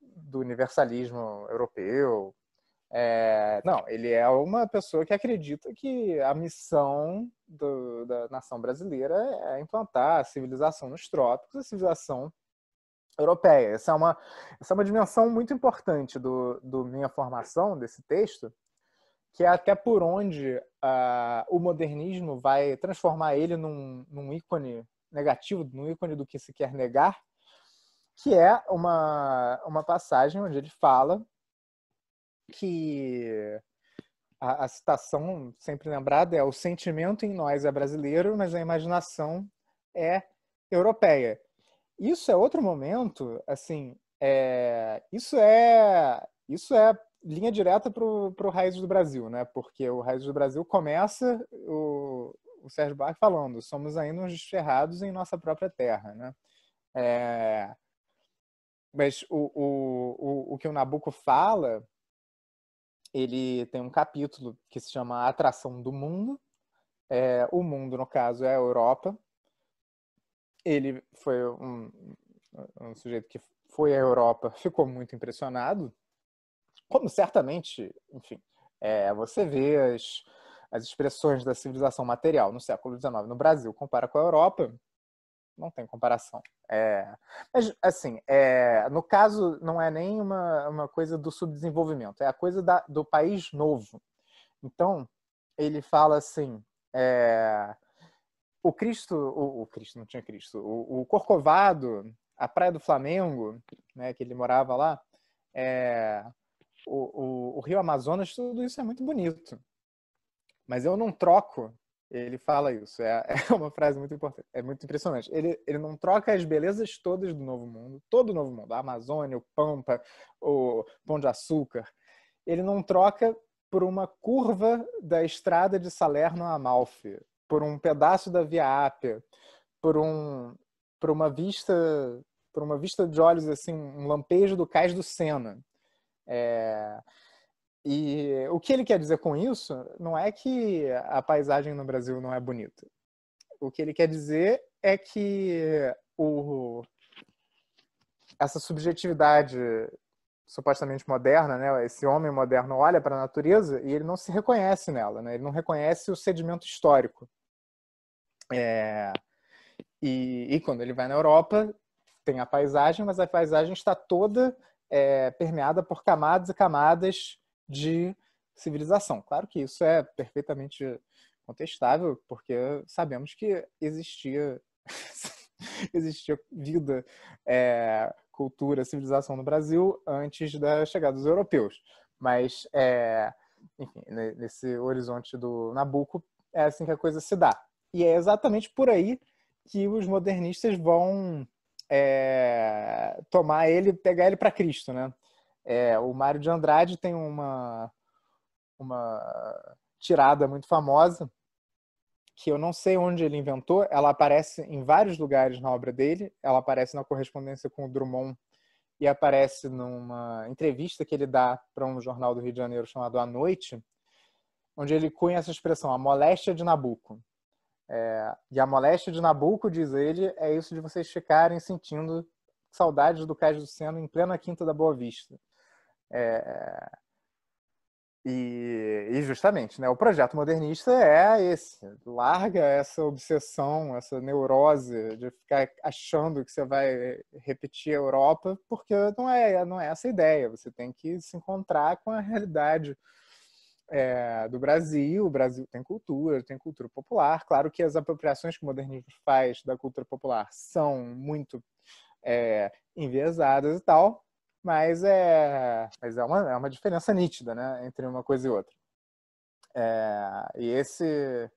S2: do universalismo europeu é, não, ele é uma pessoa que acredita que a missão do, da nação brasileira é implantar a civilização nos trópicos, a civilização europeia. Essa é uma, essa é uma dimensão muito importante do, do minha formação, desse texto, que é até por onde uh, o modernismo vai transformar ele num, num ícone negativo, num ícone do que se quer negar, que é uma, uma passagem onde ele fala que a, a citação sempre lembrada é o sentimento em nós é brasileiro, mas a imaginação é europeia. Isso é outro momento, assim, é, isso é isso é linha direta para o Raiz do Brasil, né? Porque o Raiz do Brasil começa o, o Sérgio Barco falando: somos ainda uns ferrados em nossa própria terra, né? É, mas o, o, o, o que o Nabucco fala ele tem um capítulo que se chama a Atração do Mundo. É, o mundo, no caso, é a Europa. Ele foi um, um sujeito que foi à Europa, ficou muito impressionado. Como certamente, enfim, é, você vê as, as expressões da civilização material no século XIX no Brasil, compara com a Europa, não tem comparação. É, mas, assim, é, no caso, não é nem uma, uma coisa do subdesenvolvimento, é a coisa da, do país novo. Então, ele fala assim: é, o Cristo, o, o, Cristo, não tinha Cristo, o, o, Corcovado, a Praia do Flamengo, né, que ele morava lá, é, o, o, o Rio Amazonas, tudo isso é muito bonito. Mas eu não troco ele fala isso, é, é uma frase muito importante, é muito impressionante. Ele, ele não troca as belezas todas do Novo Mundo, todo o Novo Mundo, a Amazônia, o Pampa, o Pão de Açúcar, ele não troca por uma curva da estrada de Salerno a Amalfi, por um pedaço da Via Ápia, por um por uma vista por uma vista de olhos assim, um lampejo do cais do Sena. É... E o que ele quer dizer com isso não é que a paisagem no Brasil não é bonita. O que ele quer dizer é que o, essa subjetividade supostamente moderna, né? Esse homem moderno olha para a natureza e ele não se reconhece nela, né? Ele não reconhece o sedimento histórico. É... E, e, quando ele vai na Europa, tem a paisagem, mas a paisagem está toda é, permeada por camadas e camadas de civilização. Claro que isso é perfeitamente contestável, porque sabemos que existia existia vida, é, cultura, civilização no Brasil antes da chegada dos europeus. Mas, é, enfim, nesse horizonte do Nabucco, é assim que a coisa se dá. E é exatamente por aí que os modernistas vão é, tomar ele, pegar ele para Cristo, né? É, o Mário de Andrade tem uma, uma tirada muito famosa, que eu não sei onde ele inventou, ela aparece em vários lugares na obra dele, ela aparece na correspondência com o Drummond e aparece numa entrevista que ele dá para um jornal do Rio de Janeiro chamado A Noite, onde ele cunha essa expressão, a moléstia de Nabuco. É, e a moléstia de Nabuco, diz ele, é isso de vocês ficarem sentindo saudades do Cais do Seno em plena Quinta da Boa Vista. É, é, e, e, justamente, né, o projeto modernista é esse. Larga essa obsessão, essa neurose de ficar achando que você vai repetir a Europa, porque não é, não é essa a ideia. Você tem que se encontrar com a realidade é, do Brasil. O Brasil tem cultura, tem cultura popular. Claro que as apropriações que o modernismo faz da cultura popular são muito é, enviesadas e tal, mas é, mas é, uma, é uma diferença nítida né, entre uma coisa e outra. É, e esse,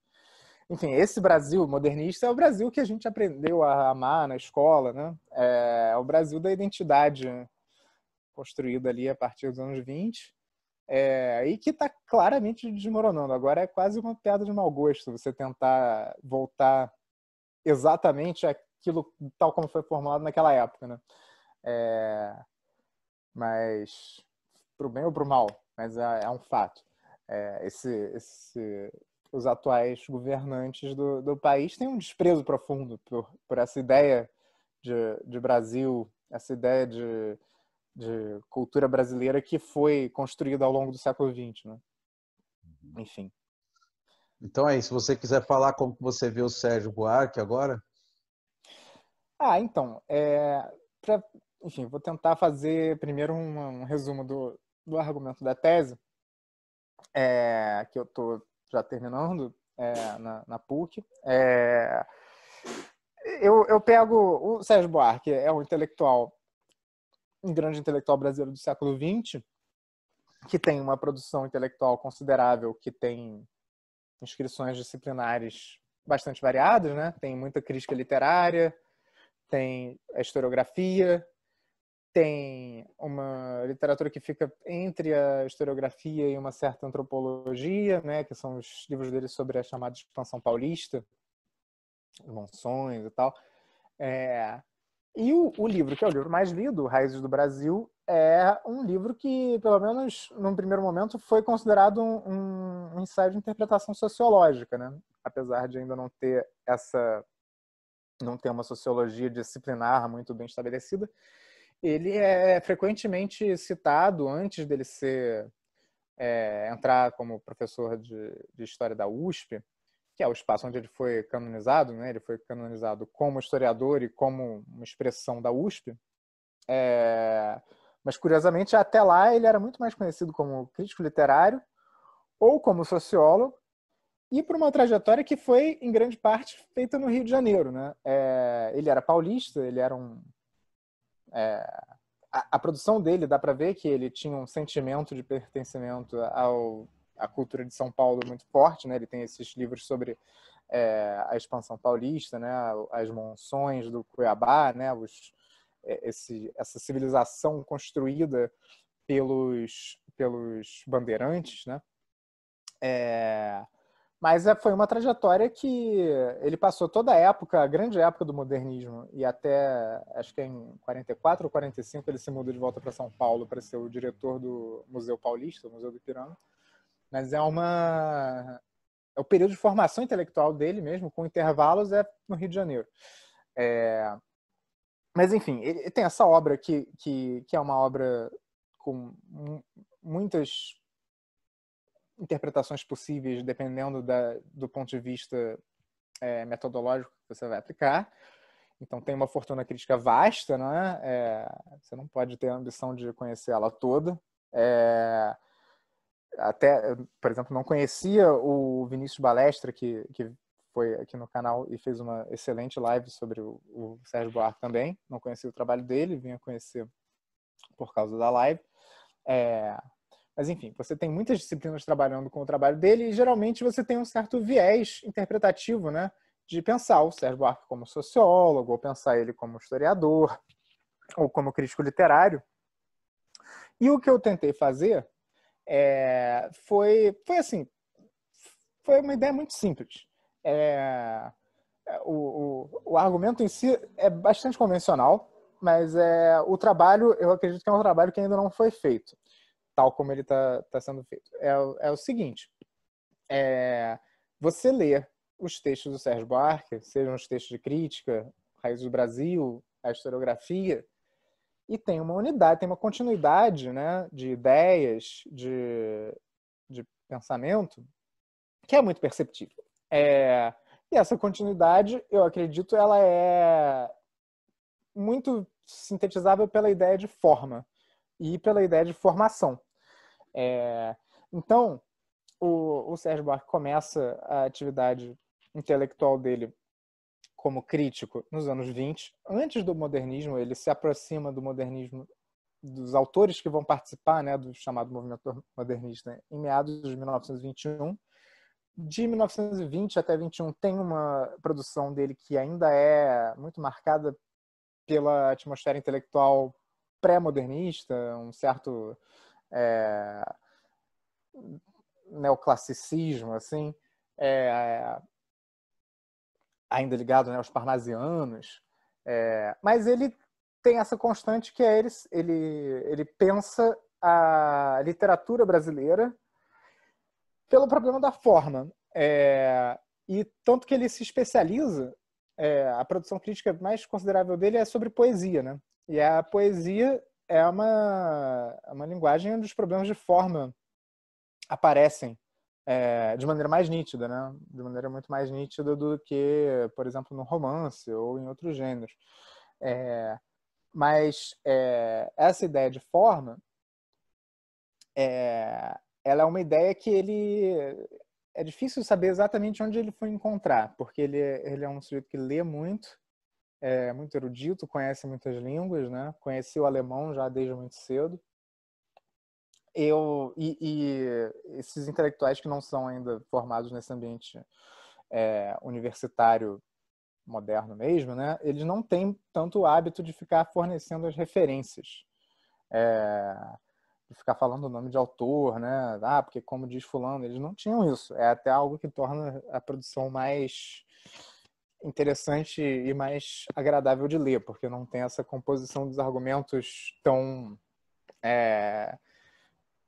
S2: enfim, esse Brasil modernista é o Brasil que a gente aprendeu a amar na escola, né? É, é o Brasil da identidade construída ali a partir dos anos 20 é, e que está claramente desmoronando. Agora é quase uma piada de mau gosto você tentar voltar exatamente aquilo tal como foi formulado naquela época, né? É, mas pro bem ou pro mal, mas é, é um fato. É, esse, esse, os atuais governantes do, do país têm um desprezo profundo por, por essa ideia de, de Brasil, essa ideia de, de cultura brasileira que foi construída ao longo do século
S1: XX, né? Uhum. Enfim. Então é isso. Se você quiser falar como você vê o Sérgio Buarque agora?
S2: Ah, então, é, para enfim, vou tentar fazer primeiro um, um resumo do, do argumento da tese, é, que eu estou já terminando é, na, na, PUC. É, eu, eu pego o Sérgio Buarque, é um intelectual, um grande intelectual brasileiro do século XX, que tem uma produção intelectual considerável, que tem inscrições disciplinares bastante variadas, né? Tem muita crítica literária, tem a historiografia, tem uma literatura que fica entre a historiografia e uma certa antropologia, né, que são os livros dele sobre a chamada expansão paulista, monções e tal. É... E o, o, livro, que é o livro mais lido, Raízes do Brasil, é um livro que, pelo menos num primeiro momento, foi considerado um, um ensaio de interpretação sociológica, né? apesar de ainda não ter essa não ter uma sociologia disciplinar muito bem estabelecida, ele é, é frequentemente citado antes dele ser é, entrar como professor de, de, história da USP, que é o espaço onde ele foi canonizado, né? Ele foi canonizado como historiador e como uma expressão da USP. É, mas curiosamente até lá ele era muito mais conhecido como crítico literário ou como sociólogo e por uma trajetória que foi em grande parte feita no Rio de Janeiro, né? É, ele era paulista, ele era um é, a, a, produção dele, dá para ver que ele tinha um sentimento de pertencimento ao, à cultura de São Paulo muito forte, né? Ele tem esses livros sobre é, a expansão paulista, né? As monções do Cuiabá, né? Os, é, esse, essa civilização construída pelos, pelos bandeirantes, né? É, mas é, foi uma trajetória que ele passou toda a época, a grande época do modernismo, e até acho que é em 44 ou 45 ele se mudou de volta para São Paulo para ser o diretor do Museu Paulista, o Museu do Ipiranga. Mas é uma é o período de formação intelectual dele mesmo, com intervalos é no Rio de Janeiro. É... Mas enfim, ele tem essa obra que, que, que é uma obra com muitas interpretações possíveis dependendo da, do ponto de vista é, metodológico que você vai aplicar. Então tem uma fortuna crítica vasta, né? É, você não pode ter a ambição de conhecer ela toda. É, até, por exemplo, não conhecia o Vinícius Balestra, que, que foi aqui no canal e fez uma excelente live sobre o, o Sérgio Buarque também. Não conhecia o trabalho dele, vinha conhecer por causa da live. É, mas enfim, você tem muitas disciplinas trabalhando com o trabalho dele e geralmente você tem um certo viés interpretativo, né? De pensar o Sérgio Buarque como sociólogo, ou pensar ele como historiador, ou como crítico literário. E o que eu tentei fazer é, foi, foi assim, foi uma ideia muito simples. É, o, o, o argumento em si é bastante convencional, mas é, o trabalho, eu acredito que é um trabalho que ainda não foi feito tal como ele está tá sendo feito. É, é o seguinte: é, você lê os textos do Sérgio Barker, sejam os textos de crítica, Raiz do Brasil, a historiografia, e tem uma unidade, tem uma continuidade né, de ideias, de, de pensamento, que é muito perceptível. É, e essa continuidade, eu acredito, ela é muito sintetizável pela ideia de forma e pela ideia de formação. É, então, o, o Sérgio Buarque começa a atividade intelectual dele como crítico nos anos 20. Antes do modernismo, ele se aproxima do modernismo dos autores que vão participar né, do chamado movimento modernista né, em meados de 1921. De 1920 até 21 tem uma produção dele que ainda é muito marcada pela atmosfera intelectual pré-modernista, um certo é, neoclassicismo, assim, é, ainda ligado né, aos parnasianos, é, mas ele tem essa constante que é ele, ele, ele pensa a literatura brasileira pelo problema da forma. É, e tanto que ele se especializa, é, a produção crítica mais considerável dele é sobre poesia, né? E a poesia é uma, é uma linguagem onde os problemas de forma aparecem é, de maneira mais nítida, né? De maneira muito mais nítida do que, por exemplo, no romance ou em outros gêneros. É, mas é, essa ideia de forma, é, ela é uma ideia que ele é difícil saber exatamente onde ele foi encontrar, porque ele, é, ele é um sujeito que lê muito é muito erudito, conhece muitas línguas, né? Conheci o alemão já desde muito cedo. Eu e, e esses intelectuais que não são ainda formados nesse ambiente é, universitário moderno mesmo, né? Eles não têm tanto o hábito de ficar fornecendo as referências. É, de ficar falando o nome de autor, né? Ah, porque como diz fulano, eles não tinham isso. É até algo que torna a produção mais interessante e mais agradável de ler, porque não tem essa composição dos argumentos tão é,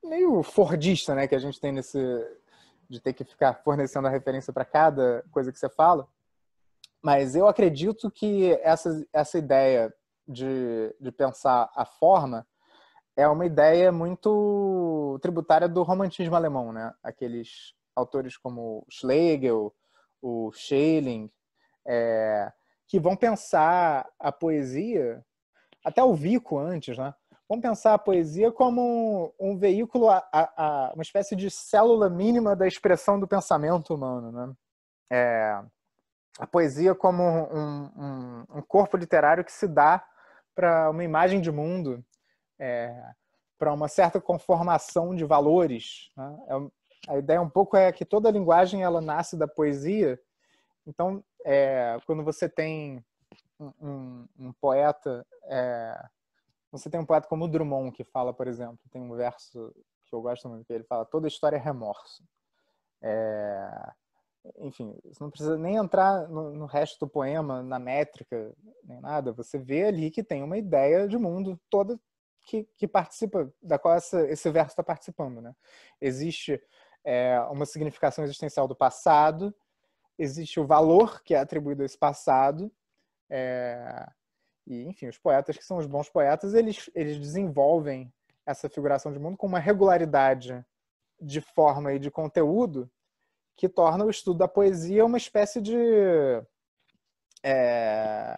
S2: meio fordista, né, que a gente tem nesse de ter que ficar fornecendo a referência para cada coisa que você fala. Mas eu acredito que essa, essa ideia de, de pensar a forma é uma ideia muito tributária do romantismo alemão, né? Aqueles autores como Schlegel, o Schelling, é, que vão pensar a poesia, até o Vico antes, né? Vão pensar a poesia como um, um veículo, a, a, a, uma espécie de célula mínima da expressão do pensamento humano, né? É, a poesia como um, um, um, corpo literário que se dá para uma imagem de mundo, é, para uma certa conformação de valores. Né? É, a ideia um pouco é que toda linguagem ela nasce da poesia, então é, quando você tem um, um, um poeta, é, você tem um poeta como Drummond que fala, por exemplo, tem um verso que eu gosto muito, que ele fala: toda história é remorso. É, enfim, você não precisa nem entrar no, no, resto do poema, na métrica, nem nada. Você vê ali que tem uma ideia de mundo toda que, que participa, da qual essa, esse verso está participando. Né? Existe é, uma significação existencial do passado, existe o valor que é atribuído a esse passado. É, e, enfim, os poetas que são os bons poetas, eles, eles desenvolvem essa figuração de mundo com uma regularidade de forma e de conteúdo que torna o estudo da poesia uma espécie de, é,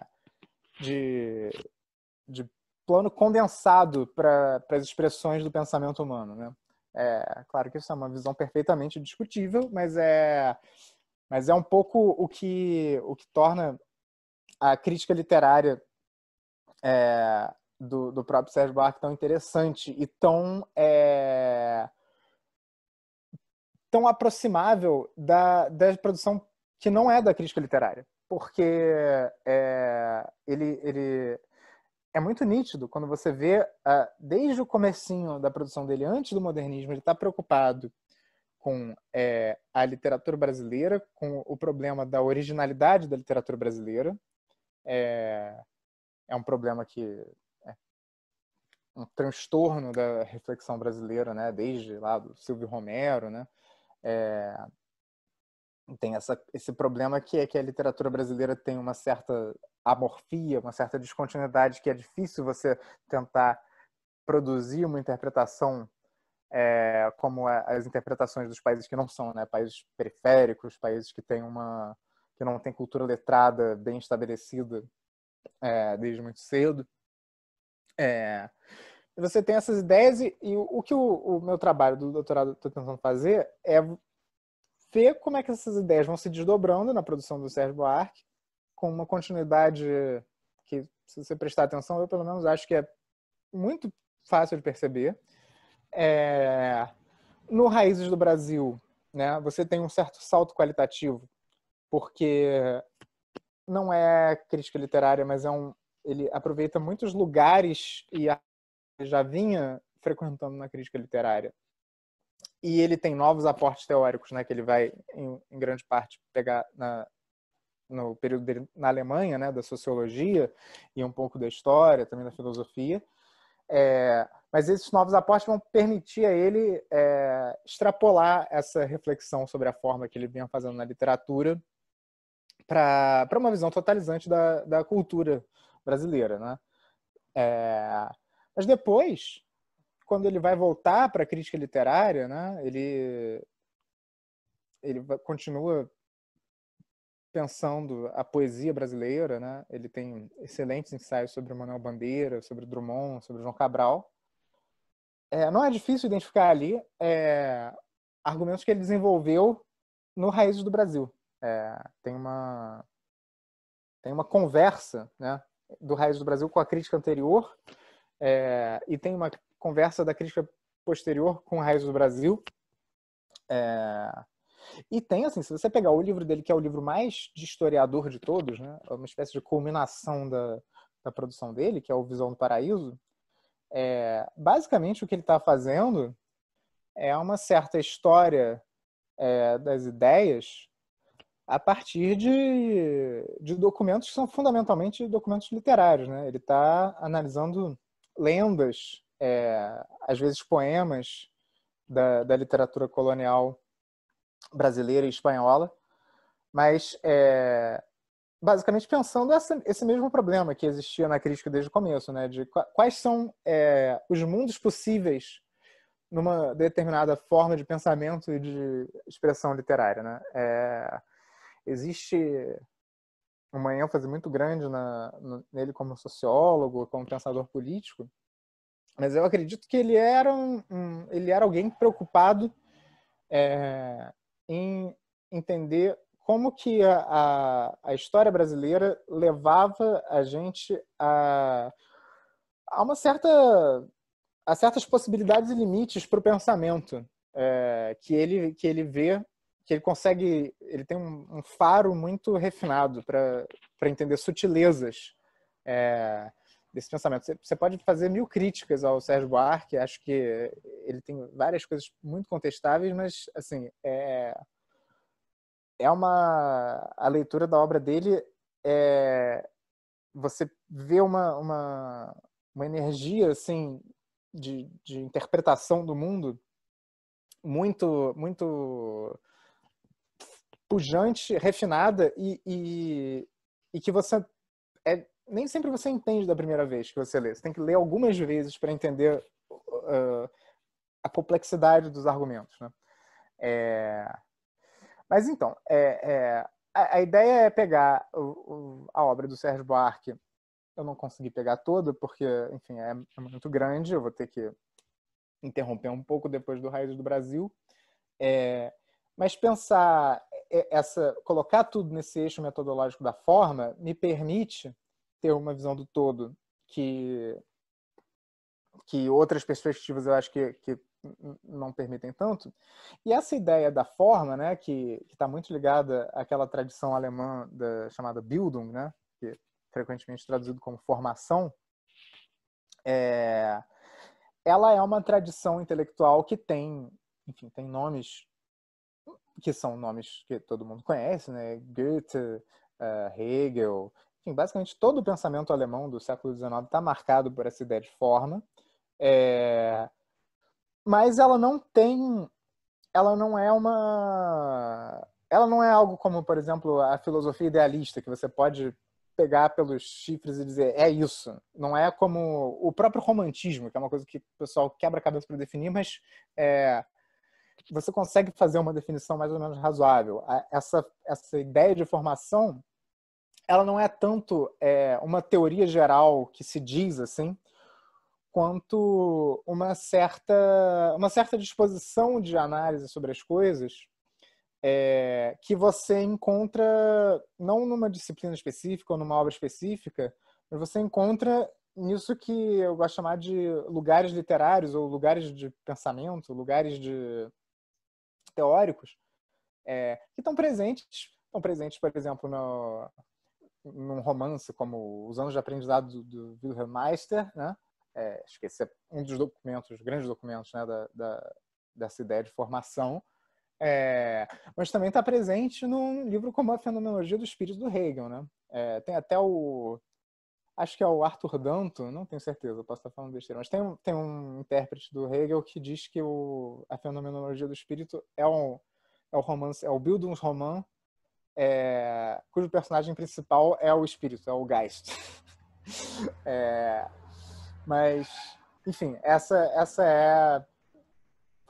S2: de, de plano condensado para as expressões do pensamento humano. Né? É, claro que isso é uma visão perfeitamente discutível, mas é, mas é um pouco o que, o que torna a crítica literária é, do, do, próprio Sérgio Buarque tão interessante e tão, é, tão aproximável da, da produção que não é da crítica literária. Porque é, ele, ele é muito nítido quando você vê, ah, desde o comecinho da produção dele, antes do modernismo, ele está preocupado com é, a literatura brasileira, com o problema da originalidade da literatura brasileira. É, é um problema que é um transtorno da reflexão brasileira, né? Desde lá do Silvio Romero, né? É, tem essa, esse problema que é que a literatura brasileira tem uma certa amorfia, uma certa descontinuidade que é difícil você tentar produzir uma interpretação é, como é, as interpretações dos países que não são, né? Países periféricos, países que têm uma que não tem cultura letrada bem estabelecida é, desde muito cedo. É, você tem essas ideias e, e o que o, o, meu trabalho do doutorado estou tá tentando fazer é ver como é que essas ideias vão se desdobrando na produção do Sérgio Buarque, com uma continuidade que, se você prestar atenção, eu pelo menos acho que é muito fácil de perceber, é... No Raízes do Brasil, né, você tem um certo salto qualitativo, porque não é crítica literária, mas é um ele aproveita muitos lugares e já vinha frequentando na crítica literária. E ele tem novos aportes teóricos, né, que ele vai em, em grande parte pegar na, no período dele na Alemanha, né, da sociologia e um pouco da história, também da filosofia. É, mas esses novos aportes vão permitir a ele é, extrapolar essa reflexão sobre a forma que ele vinha fazendo na literatura para uma visão totalizante da, da cultura brasileira. Né? É, mas depois, quando ele vai voltar para a crítica literária, né, ele, ele continua pensando a poesia brasileira, né? Ele tem excelentes ensaios sobre Manuel Bandeira, sobre Drummond, sobre João Cabral. É, não é difícil identificar ali é, argumentos que ele desenvolveu no Raízes do Brasil. É, tem uma tem uma conversa, né, do Raízes do Brasil com a crítica anterior é, e tem uma conversa da crítica posterior com o Raízes do Brasil. É, e tem, assim, se você pegar o livro dele, que é o livro mais de historiador de todos, né? É uma espécie de culminação da, da produção dele, que é o Visão do Paraíso. É, basicamente, o que ele está fazendo é uma certa história é, das ideias a partir de, de documentos que são fundamentalmente documentos literários. Né? Ele está analisando lendas, é, às vezes poemas da, da literatura colonial brasileira e espanhola, mas é, basicamente pensando essa, esse mesmo problema que existia na crítica desde o começo, né, de quais são é, os mundos possíveis numa determinada forma de pensamento e de expressão literária, né? É, existe uma ênfase muito grande na, no, nele como sociólogo, como pensador político, mas eu acredito que ele era um, um ele era alguém preocupado é, em entender como que a, a, história brasileira levava a gente a, a uma certa a certas possibilidades e limites para o pensamento é, que ele que ele vê que ele consegue ele tem um, um faro muito refinado para entender sutilezas é, desse pensamento. Você, pode fazer mil críticas ao Sérgio Buarque, acho que ele tem várias coisas muito contestáveis, mas, assim, é, é uma... a leitura da obra dele é... Você vê uma, uma, uma energia, assim, de, de interpretação do mundo muito muito pujante, refinada e, e, e, que você é nem sempre você entende da primeira vez que você lê. Você tem que ler algumas vezes para entender uh, a complexidade dos argumentos, né? É... Mas então, é, é... A, a, ideia é pegar o, o, a obra do Sérgio Buarque. Eu não consegui pegar toda porque, enfim, é, é muito grande. Eu vou ter que interromper um pouco depois do Raiz do Brasil. É, mas pensar é, essa, colocar tudo nesse eixo metodológico da forma me permite ter uma visão do todo que que outras perspectivas eu acho que, que não permitem tanto. E essa ideia da forma, né, que está muito ligada àquela tradição alemã da, chamada Bildung, né, que é frequentemente traduzido como formação, é, ela é uma tradição intelectual que tem, enfim, tem nomes que são nomes que todo mundo conhece, né, Goethe, eh, Hegel, enfim, basicamente todo o pensamento alemão do século XIX está marcado por essa ideia de forma, é... mas ela não tem, ela não é uma, ela não é algo como, por exemplo, a filosofia idealista que você pode pegar pelos chifres e dizer é isso. Não é como o próprio romantismo, que é uma coisa que o pessoal quebra a cabeça para definir, mas é, você consegue fazer uma definição mais ou menos razoável. Essa, essa ideia de formação ela não é tanto é, uma teoria geral que se diz assim, quanto uma certa, uma certa disposição de análise sobre as coisas é, que você encontra não numa disciplina específica ou numa obra específica, mas você encontra nisso que eu gosto de chamar de lugares literários ou lugares de pensamento, lugares de teóricos, é, que estão presentes. Estão presentes, por exemplo, no, num romance como Os Anos de Aprendizado do, do Wilhelm Meister, né? É, acho que esse é um dos documentos, grandes documentos né, da, da, dessa ideia de formação, é, mas também está presente num livro como A Fenomenologia do Espírito do Hegel. Né? É, tem até o. Acho que é o Arthur Danto, não tenho certeza, posso estar falando besteira, mas tem, tem um intérprete do Hegel que diz que o, a fenomenologia do espírito é, um, é o romance, é o Bildungsroman é, cujo personagem principal é o espírito, é o Geist. é, mas, enfim, essa, essa é,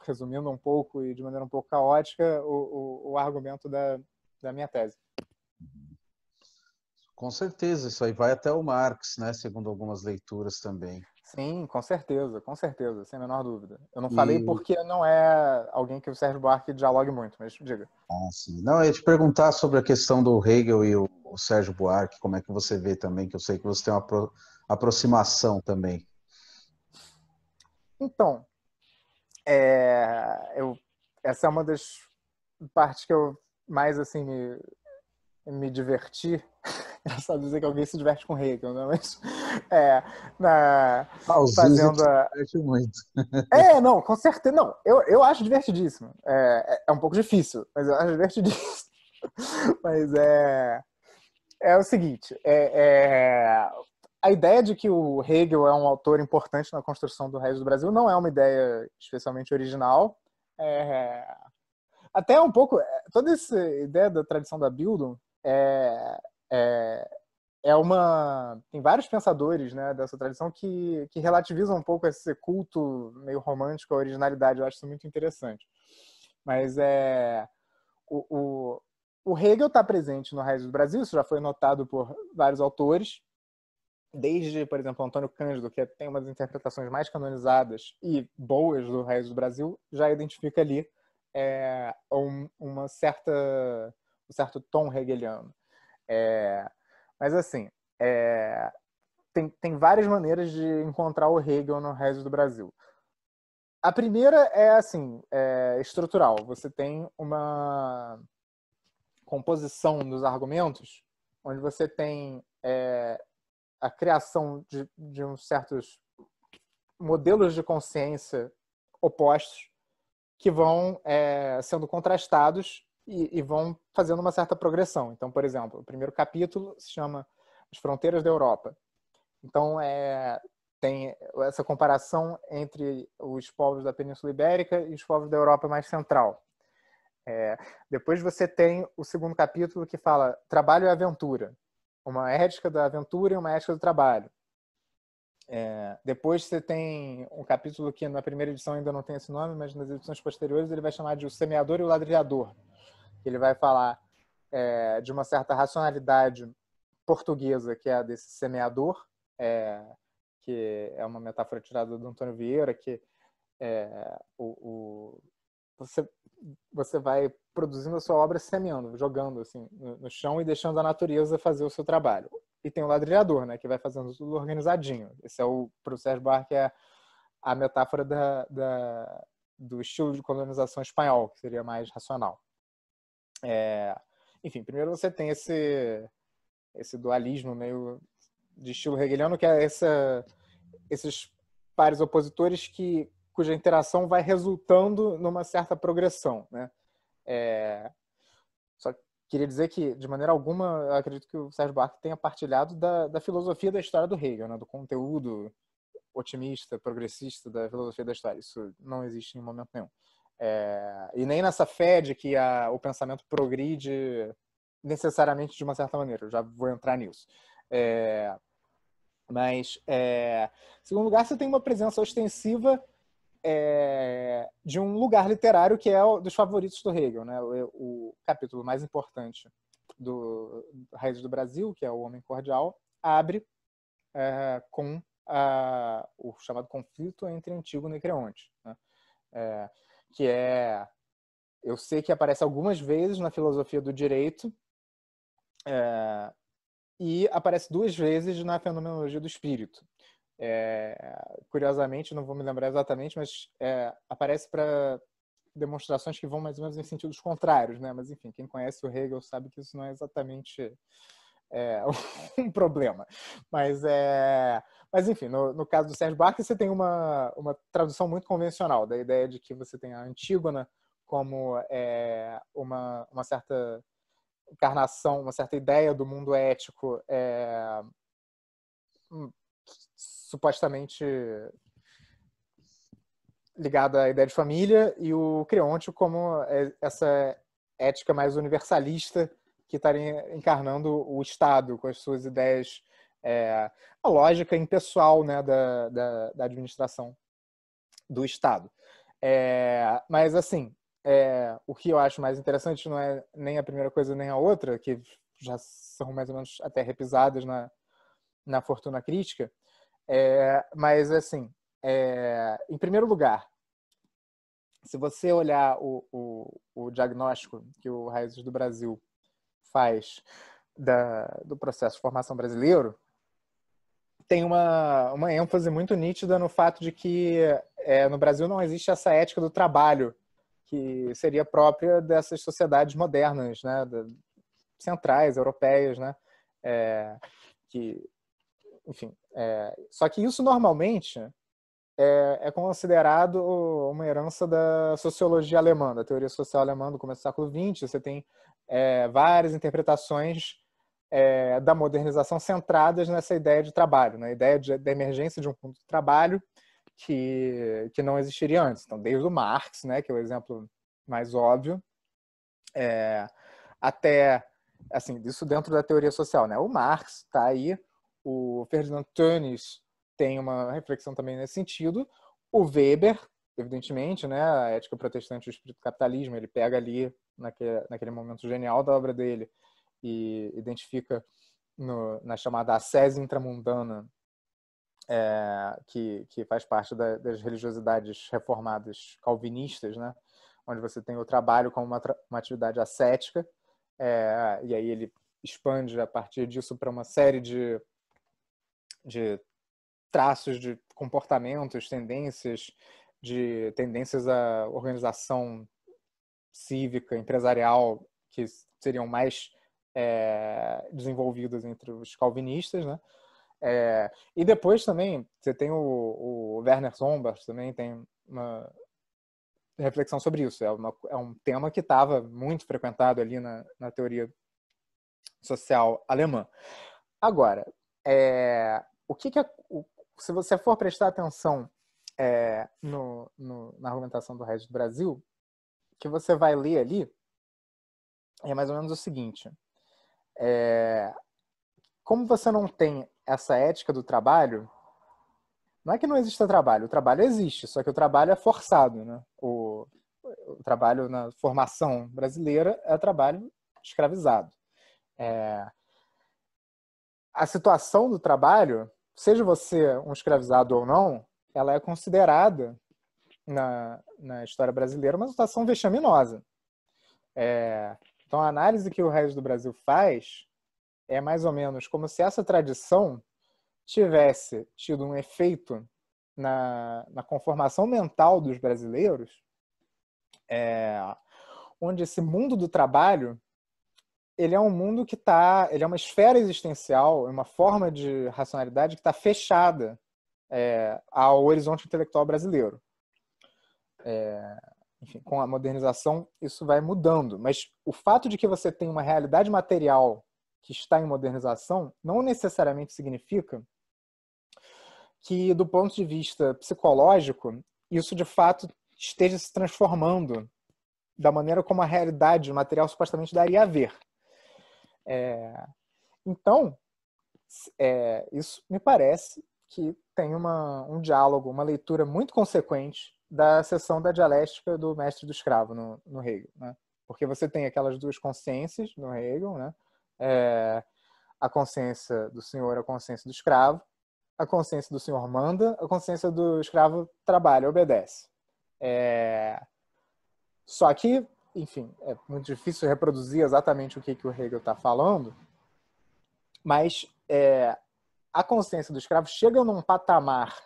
S2: resumindo um pouco e de maneira um pouco caótica, o, o, o argumento da, da minha tese.
S1: Com certeza, isso aí vai até o Marx, né? Segundo algumas leituras também.
S2: Sim, com certeza, com certeza, sem a menor
S1: dúvida. Eu não e... falei porque não é alguém que o Sérgio
S2: Buarque dialogue muito, mas diga.
S1: Ah, sim. Não, eu ia te perguntar sobre a questão do Hegel e o, o Sérgio Buarque, como é que você vê também, que eu sei que você tem uma pro, aproximação também.
S2: Então, é, eu, essa é uma das partes que eu mais assim me, me diverti Engraçado é dizer que alguém se diverte com Hegel, né? Mas, é, na, Paulo, ah, fazendo a...
S1: muito.
S2: É, não, com certeza. Não, eu, eu acho divertidíssimo. É, é, é um pouco difícil, mas eu acho divertidíssimo. Mas é... É o seguinte, é, é a ideia de que o Hegel é um autor importante na construção do resto do Brasil não é uma ideia especialmente original. É... Até um pouco, é, toda essa ideia da tradição da Bildung é é, é uma tem vários pensadores né dessa tradição que, que relativizam um pouco esse culto meio romântico à originalidade eu acho isso muito interessante mas é o, o, o Hegel está presente no Raiz do Brasil isso já foi notado por vários autores desde por exemplo Antônio Cândido que é, tem uma das interpretações mais canonizadas e boas do Raiz do Brasil já identifica ali é, um, uma certa um certo tom hegeliano é, mas assim, é, tem, tem várias maneiras de encontrar o Hegel no resto do Brasil. A primeira é assim, é estrutural. Você tem uma composição dos argumentos, onde você tem é, a criação de, de uns certos modelos de consciência opostos que vão é, sendo contrastados e, e vão fazendo uma certa progressão. Então, por exemplo, o primeiro capítulo se chama As Fronteiras da Europa. Então, é, tem essa comparação entre os povos da Península Ibérica e os povos da Europa mais central. É, depois você tem o segundo capítulo que fala trabalho e aventura, uma ética da aventura e uma ética do trabalho. É, depois você tem um capítulo que na primeira edição ainda não tem esse nome, mas nas edições posteriores ele vai chamar de o semeador e o ladrilhador, ele vai falar é, de uma certa racionalidade portuguesa, que é a desse semeador, é, que é uma metáfora tirada do Antônio Vieira, que é, o, o, você, você vai produzindo a sua obra semeando, jogando assim no, no, chão e deixando a natureza fazer o seu trabalho. E tem o ladrilhador, né, que vai fazendo tudo organizadinho. Esse é o para o Sérgio Barque é a metáfora da, da, do estilo de colonização espanhol, que seria mais racional. É, enfim, primeiro você tem esse, esse dualismo meio de estilo hegeliano, que é essa, esses pares opositores que, cuja interação vai resultando numa certa progressão. Né? É, só queria dizer que, de maneira alguma, eu acredito que o Sérgio Buarque tenha partilhado da, da filosofia da história do Hegel, né? do conteúdo otimista, progressista da filosofia da história. Isso não existe em momento nenhum. É, e nem nessa fé de que a, o pensamento progride necessariamente de uma certa maneira. Eu já vou entrar nisso. É, mas, é, em segundo lugar, você tem uma presença ostensiva é, de um lugar literário que é o, dos favoritos do Hegel, né? O, o capítulo mais importante do, do Raiz do Brasil, que é o Homem Cordial, abre é, com a, o chamado conflito entre antigo e Creonte. Né? É, que é eu sei que aparece algumas vezes na filosofia do direito é, e aparece duas vezes na fenomenologia do espírito. É, curiosamente, não vou me lembrar exatamente, mas é, aparece para demonstrações que vão mais ou menos em sentidos contrários, né? Mas enfim, quem conhece o Hegel sabe que isso não é exatamente é, um problema. Mas, é, mas enfim, no, no caso do Sérgio Barker, você tem uma, uma tradução muito convencional da ideia de que você tem a Antígona como é, uma, uma certa encarnação, uma certa ideia do mundo ético é, hum, supostamente ligada à ideia de família e o Creonte como é, essa ética mais universalista que estaria encarnando o Estado com as suas ideias, é, a lógica impessoal né, da, da, da administração do Estado. É, mas, assim, é, o que eu acho mais interessante não é nem a primeira coisa nem a outra, que já são mais ou menos até repisadas na, na fortuna crítica, é, mas, assim, é, em primeiro lugar, se você olhar o, o, o diagnóstico que o Raízes do Brasil faz da, do processo de formação brasileiro, tem uma, uma ênfase muito nítida no fato de que é, no Brasil não existe essa ética do trabalho que seria própria dessas sociedades modernas, né, centrais, europeias, né, é, que, enfim, é, só que isso normalmente é, é, considerado uma herança da sociologia alemã, da teoria social alemã do começo do século XX. Você tem é, várias interpretações é, da modernização centradas nessa ideia de trabalho, na né? ideia de, da emergência de um mundo de trabalho que, que não existiria antes. Então, desde o Marx, né, que é o exemplo mais óbvio, é, até, assim, isso dentro da teoria social, né? O Marx está aí, o Ferdinand Tönnies tem uma reflexão também nesse sentido, o Weber evidentemente, né, a ética protestante o espírito capitalismo, ele pega ali, naquele, naquele momento genial da obra dele, e identifica no, na chamada ascese intramundana, é, que, que faz parte da, das religiosidades reformadas calvinistas, né, onde você tem o trabalho como uma, uma atividade ascética, é, e aí ele expande a partir disso para uma série de, de traços de comportamentos, tendências, de tendências à organização cívica, empresarial, que seriam mais é, desenvolvidas entre os calvinistas, né? É, e depois também você tem o, o Werner Sombart também tem uma reflexão sobre isso. É, uma, é um tema que estava muito frequentado ali na, na teoria social alemã. Agora, é, o que, que é, o, se você for prestar atenção é, no, no, na argumentação do resto do Brasil, que você vai ler ali é mais ou menos o seguinte. É, como você não tem essa ética do trabalho, não é que não exista trabalho, o trabalho existe, só que o trabalho é forçado, né? O, o trabalho na formação brasileira é trabalho escravizado. É, a situação do trabalho, seja você um escravizado ou não, ela é considerada na, na história brasileira uma situação vexaminosa. É, então, a análise que o resto do Brasil faz é mais ou menos como se essa tradição tivesse tido um efeito na, na conformação mental dos brasileiros, é, onde esse mundo do trabalho ele é um mundo que está, ele é uma esfera existencial, é uma forma de racionalidade que está fechada é, ao horizonte intelectual brasileiro. É, enfim, com a modernização isso vai mudando, mas o fato de que você tem uma realidade material que está em modernização não necessariamente significa que, do ponto de vista psicológico, isso de fato esteja se transformando da maneira como a realidade material supostamente daria a ver. É, então, é, isso me parece que tem uma, um diálogo, uma leitura muito consequente da sessão da dialética do mestre do escravo no, no Hegel, né? Porque você tem aquelas duas consciências no Hegel, né? É, a consciência do senhor, a consciência do escravo, a consciência do senhor manda, a consciência do escravo trabalha, obedece. É, só que, enfim, é muito difícil reproduzir exatamente o que, que o Hegel está falando, mas é, a consciência do escravo chega num patamar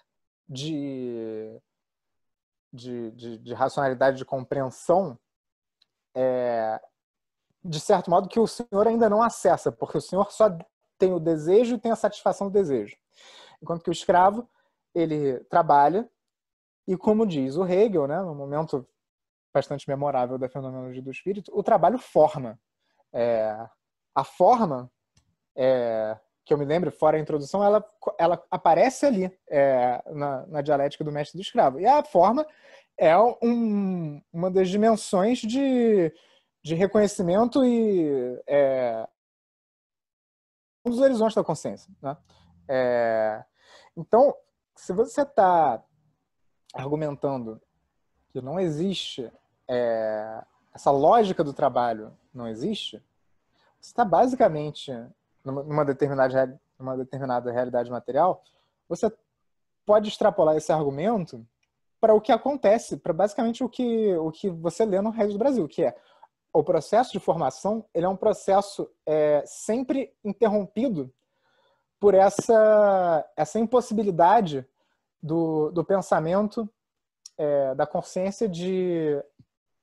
S2: de, de, de, de racionalidade, de compreensão, é, de certo modo, que o senhor ainda não acessa, porque o senhor só tem o desejo e tem a satisfação do desejo. Enquanto que o escravo, ele trabalha, e como diz o Hegel, né, no momento bastante memorável da fenomenologia do espírito, o trabalho forma. É, a forma é, que eu me lembro, fora a introdução, ela, ela aparece ali é, na, na, dialética do mestre do escravo. E a forma é um, uma das dimensões de, de reconhecimento e é, um dos horizontes da consciência. Né? É, então, se você está argumentando que não existe é, essa lógica do trabalho, não existe, você está basicamente numa, determinada, numa determinada realidade material, você pode extrapolar esse argumento para o que acontece, para basicamente o que, o que você lê no Redes do Brasil, que é o processo de formação, ele é um processo é, sempre interrompido por essa, essa impossibilidade do, do pensamento, é, da consciência de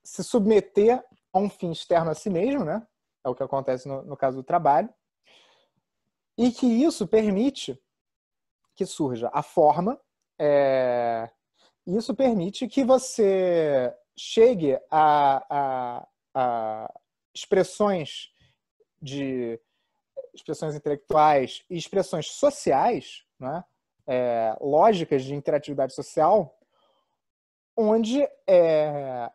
S2: se submeter a um fim externo a si mesmo, né? É o que acontece no, no caso do trabalho. E que isso permite que surja a forma, é... isso permite que você chegue a, a, a expressões de expressões intelectuais e expressões sociais, né? É, lógicas de interatividade social, onde é,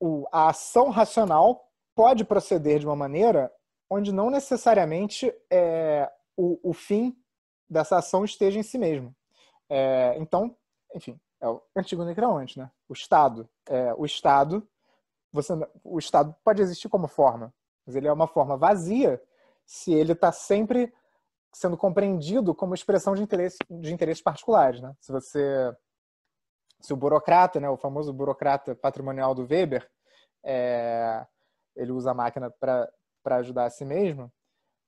S2: o, a ação racional pode proceder de uma maneira onde não necessariamente é, o, o fim dessa ação esteja em si mesmo. É, então, enfim, é o antigo antes, né? O Estado. É, o Estado, você, o Estado pode existir como forma, mas ele é uma forma vazia se ele está sempre sendo compreendido como expressão de, interesse, de interesses particulares, né? Se você... Se o burocrata, né, o famoso burocrata patrimonial do Weber, é, ele usa a máquina para ajudar a si mesmo,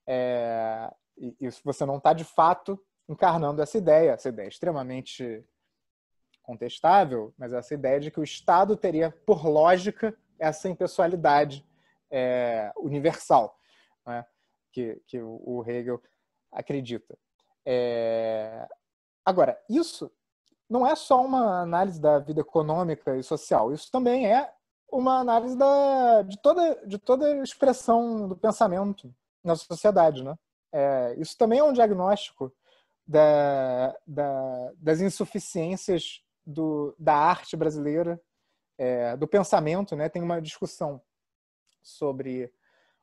S2: é, e, e você não está, de fato, encarnando essa ideia, essa ideia é extremamente contestável, mas essa ideia de que o Estado teria, por lógica, essa impessoalidade é, universal né, que, que o Hegel acredita. É, agora, isso não é só uma análise da vida econômica e social, isso também é uma análise da, de, toda, de toda expressão do pensamento na sociedade, né? É, isso também é um diagnóstico da, da, das insuficiências do, da arte brasileira, é, do pensamento. Né? Tem uma discussão sobre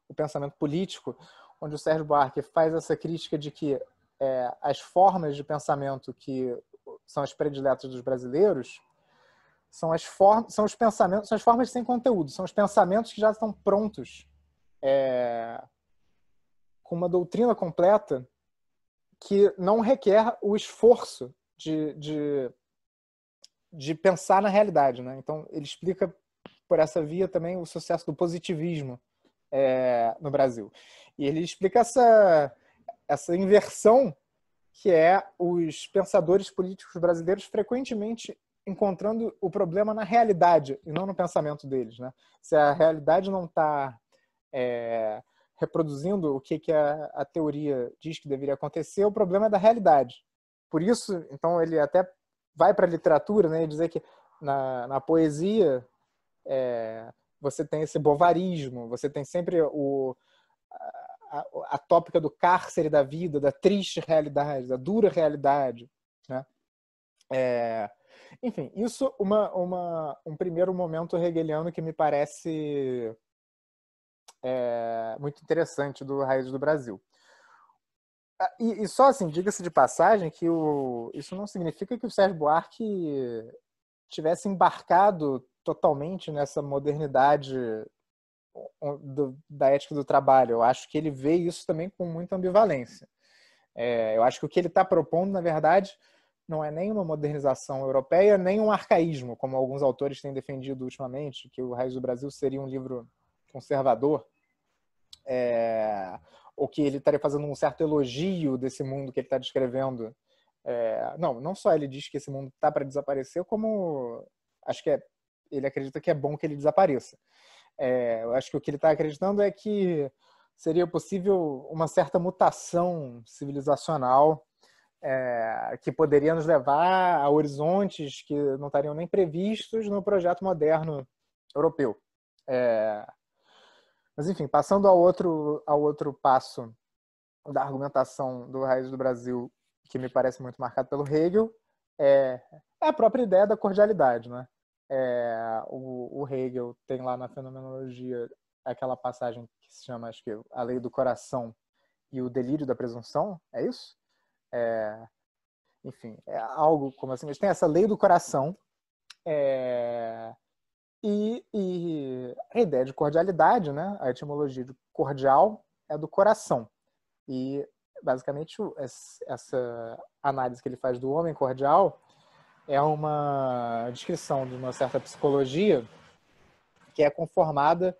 S2: o pensamento político, onde o Sérgio Buarque faz essa crítica de que é, as formas de pensamento que são as prediletas dos brasileiros são as formas, são os pensamentos, são as formas sem conteúdo, são os pensamentos que já estão prontos é, com uma doutrina completa que não requer o esforço de, de, de pensar na realidade. Né? Então, ele explica por essa via também o sucesso do positivismo é, no Brasil. E ele explica essa, essa inversão que é os pensadores políticos brasileiros frequentemente encontrando o problema na realidade e não no pensamento deles. Né? Se a realidade não está. É, reproduzindo o que, que a, a teoria diz que deveria acontecer, o problema é da realidade. Por isso, então, ele até vai para a literatura né, e dizer que na, na poesia é, você tem esse bovarismo, você tem sempre o, a, a, tópica do cárcere da vida, da triste realidade, da dura realidade. Né? É, enfim, isso uma, uma, um primeiro momento hegeliano que me parece é, muito interessante do Raiz do Brasil. Ah, e, e só assim, diga-se de passagem que o, isso não significa que o Sérgio Buarque tivesse embarcado totalmente nessa modernidade do, da ética do trabalho. Eu acho que ele vê isso também com muita ambivalência. É, eu acho que o que ele está propondo, na verdade, não é nem uma modernização europeia, nem um arcaísmo, como alguns autores têm defendido ultimamente, que o Raiz do Brasil seria um livro conservador é, ou que ele estaria fazendo um certo elogio desse mundo que ele está descrevendo. É, não, não só ele diz que esse mundo está para desaparecer, como acho que é, ele acredita que é bom que ele desapareça. É, eu acho que o que ele está acreditando é que seria possível uma certa mutação civilizacional é, que poderia nos levar a horizontes que não estariam nem previstos no projeto moderno europeu. É, mas, enfim, passando ao outro, ao outro passo da argumentação do Raiz do Brasil, que me parece muito marcado pelo Hegel, é, é, a própria ideia da cordialidade, né? É, o, o, Hegel tem lá na fenomenologia aquela passagem que se chama, acho que, a lei do coração e o delírio da presunção, é isso? É, enfim, é algo como assim, mas tem essa lei do coração é, e, e, a ideia de cordialidade, né? a etimologia de cordial é do coração. E basicamente essa análise que ele faz do homem cordial é uma descrição de uma certa psicologia que é conformada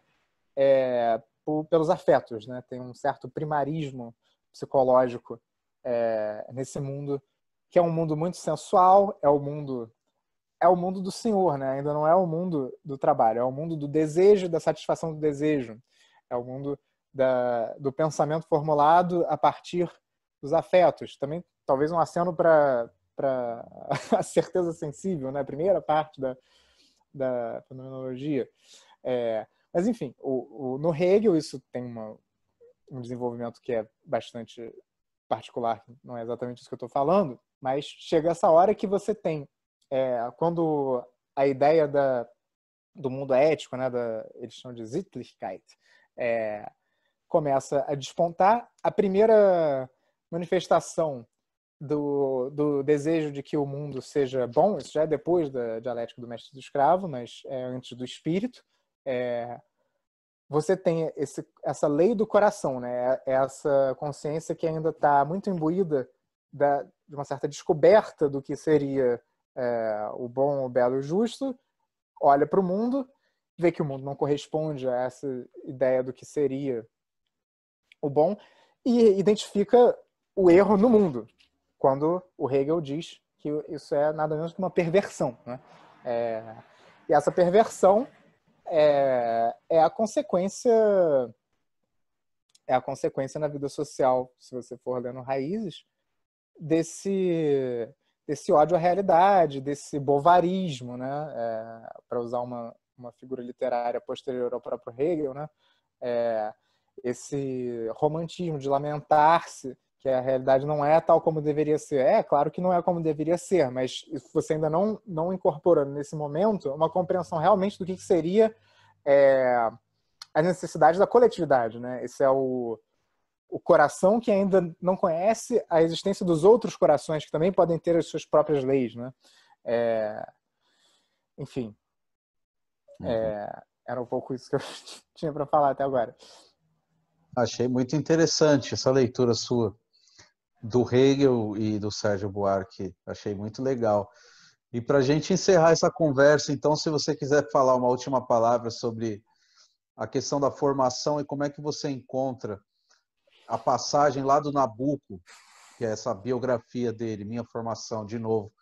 S2: é, por, pelos afetos, né? Tem um certo primarismo psicológico é, nesse mundo que é um mundo muito sensual, é o um mundo é o mundo do senhor, né? Ainda não é o mundo do trabalho, é o mundo do desejo, da satisfação do desejo, é o mundo da, do pensamento formulado a partir dos afetos. Também, talvez, um aceno para a certeza sensível, né? A primeira parte da, da fenomenologia. É, mas, enfim, o, o, no Hegel isso tem uma, um desenvolvimento que é bastante particular, não é exatamente isso que eu estou falando, mas chega essa hora que você tem é, quando a ideia da, do mundo ético, né, da, eles chamam de Sittlichkeit, é, começa a despontar, a primeira manifestação do, do, desejo de que o mundo seja bom, isso já é depois da dialética do mestre do escravo, mas é antes do espírito, é, você tem esse, essa lei do coração, né? É, é essa consciência que ainda está muito imbuída da, de uma certa descoberta do que seria é, o bom, o belo e o justo, olha para o mundo, vê que o mundo não corresponde a essa ideia do que seria o bom e identifica o erro no mundo, quando o Hegel diz que isso é nada menos que uma perversão. Né? É, e essa perversão é, é a consequência é a consequência na vida social, se você for lendo raízes, desse desse ódio à realidade, desse bovarismo, né? É, para usar uma, uma figura literária posterior ao próprio Hegel, né? É, esse romantismo de lamentar-se que a realidade não é tal como deveria ser. É, claro que não é como deveria ser, mas você ainda não, não incorporando nesse momento uma compreensão realmente do que, que seria é, as necessidades da coletividade, né? Esse é o o coração que ainda não conhece a existência dos outros corações que também podem ter as suas próprias leis, né? É... Enfim, é, uhum. é... era um pouco isso que eu tinha para falar até agora.
S1: Achei muito interessante essa leitura sua do Hegel e do Sérgio Buarque. Achei muito legal. E para a gente encerrar essa conversa, então, se você quiser falar uma última palavra sobre a questão da formação e como é que você encontra a passagem lá do Nabuco, que é essa biografia dele, minha formação, de novo,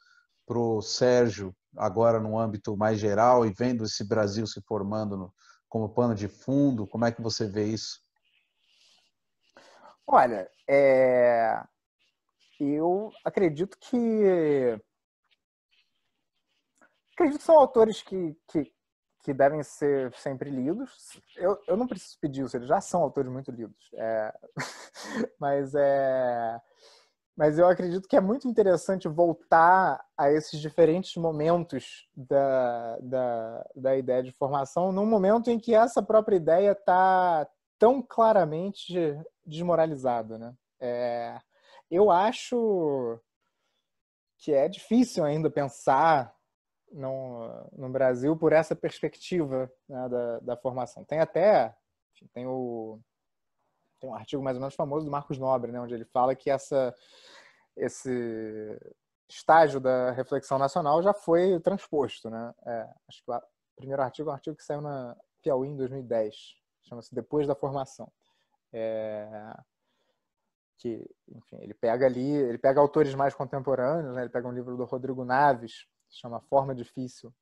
S1: para o Sérgio, agora no âmbito mais geral, e vendo esse Brasil se formando no, como pano de fundo, como é que você vê isso?
S2: Olha, é... eu acredito que. Acredito que são autores que, que, que devem ser sempre lidos. Eu, eu não preciso pedir isso, eles já são autores muito lidos. É... mas é. Mas eu acredito que é muito interessante voltar a esses diferentes momentos da, da, da ideia de formação, num momento em que essa própria ideia está tão claramente desmoralizada. Né? É, eu acho que é difícil ainda pensar no, no Brasil por essa perspectiva né, da, da formação. Tem até tem o tem um artigo mais ou menos famoso do Marcos Nobre, né, onde ele fala que essa esse estágio da reflexão nacional já foi transposto, né? É, acho que o primeiro artigo é um artigo que saiu na Piauí em 2010, chama-se Depois da Formação. É, que, enfim, ele pega ali, ele pega autores mais contemporâneos, né? Ele pega um livro do Rodrigo Naves, se chama Forma Difícil,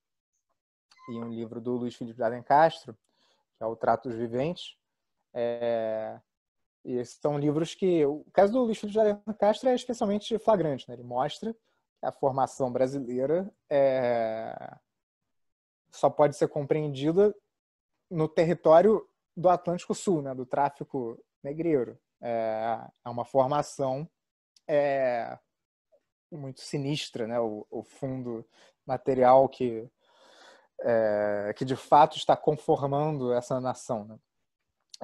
S2: e um livro do Luiz Felipe de Castro, que é o Trato dos Viventes. É... E são livros que. O caso do Luiz Felipe de Castro é especialmente flagrante, né? ele mostra a formação brasileira é... só pode ser compreendida no território do Atlântico Sul, né? do tráfico negreiro. É, é uma formação é muito sinistra, né? O, o fundo material que é, que de fato está conformando essa nação. Né?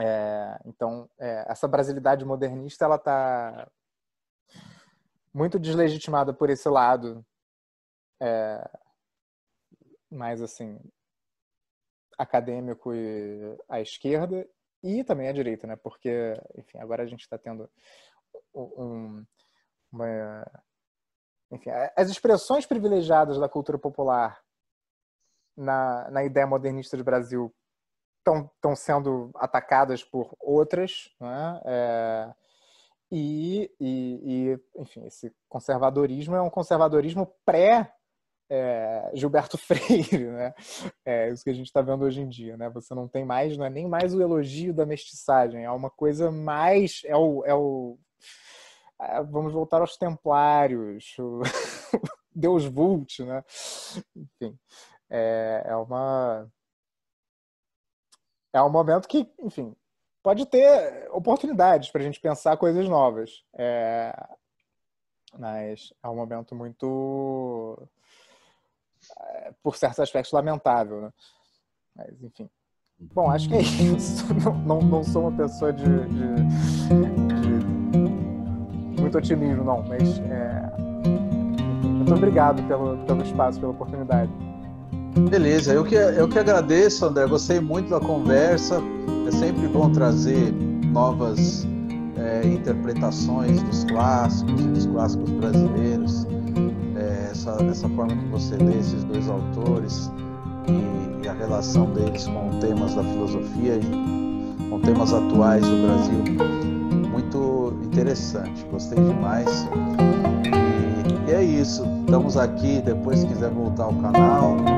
S2: É, então, é, essa brasilidade modernista ela está muito deslegitimada por esse lado, é, mais assim acadêmico e à esquerda e também à direita, né? Porque, enfim, agora a gente está tendo um, uma enfim, as expressões privilegiadas da cultura popular na, na ideia modernista de Brasil estão sendo atacadas por outras, né? é, e, e, e, enfim, esse conservadorismo é um conservadorismo pré- é, Gilberto Freire, né? É isso que a gente está vendo hoje em dia, né? Você não tem mais, não é nem mais o elogio da mestiçagem, é uma coisa mais, é o, é o ah, vamos voltar aos templários, o Deus Vult, né? Enfim, é, é uma... É um momento que, enfim, pode ter oportunidades para a gente pensar coisas novas. É, mas é um momento muito, é, por certos aspectos, lamentável. Né? Mas, enfim. Bom, acho que é isso. Não, não, não sou uma pessoa de... de muito otimismo, não, mas é, muito obrigado pelo, pelo espaço, pela oportunidade.
S1: Beleza, eu que, eu que agradeço, André. Gostei muito da conversa. É sempre bom trazer novas é, interpretações dos clássicos, dos clássicos brasileiros. É, essa, essa forma que você lê esses dois autores e, e a relação deles com temas da filosofia e com temas atuais do Brasil interessante, gostei demais. E, e é isso, estamos aqui. Depois, se quiser voltar ao canal,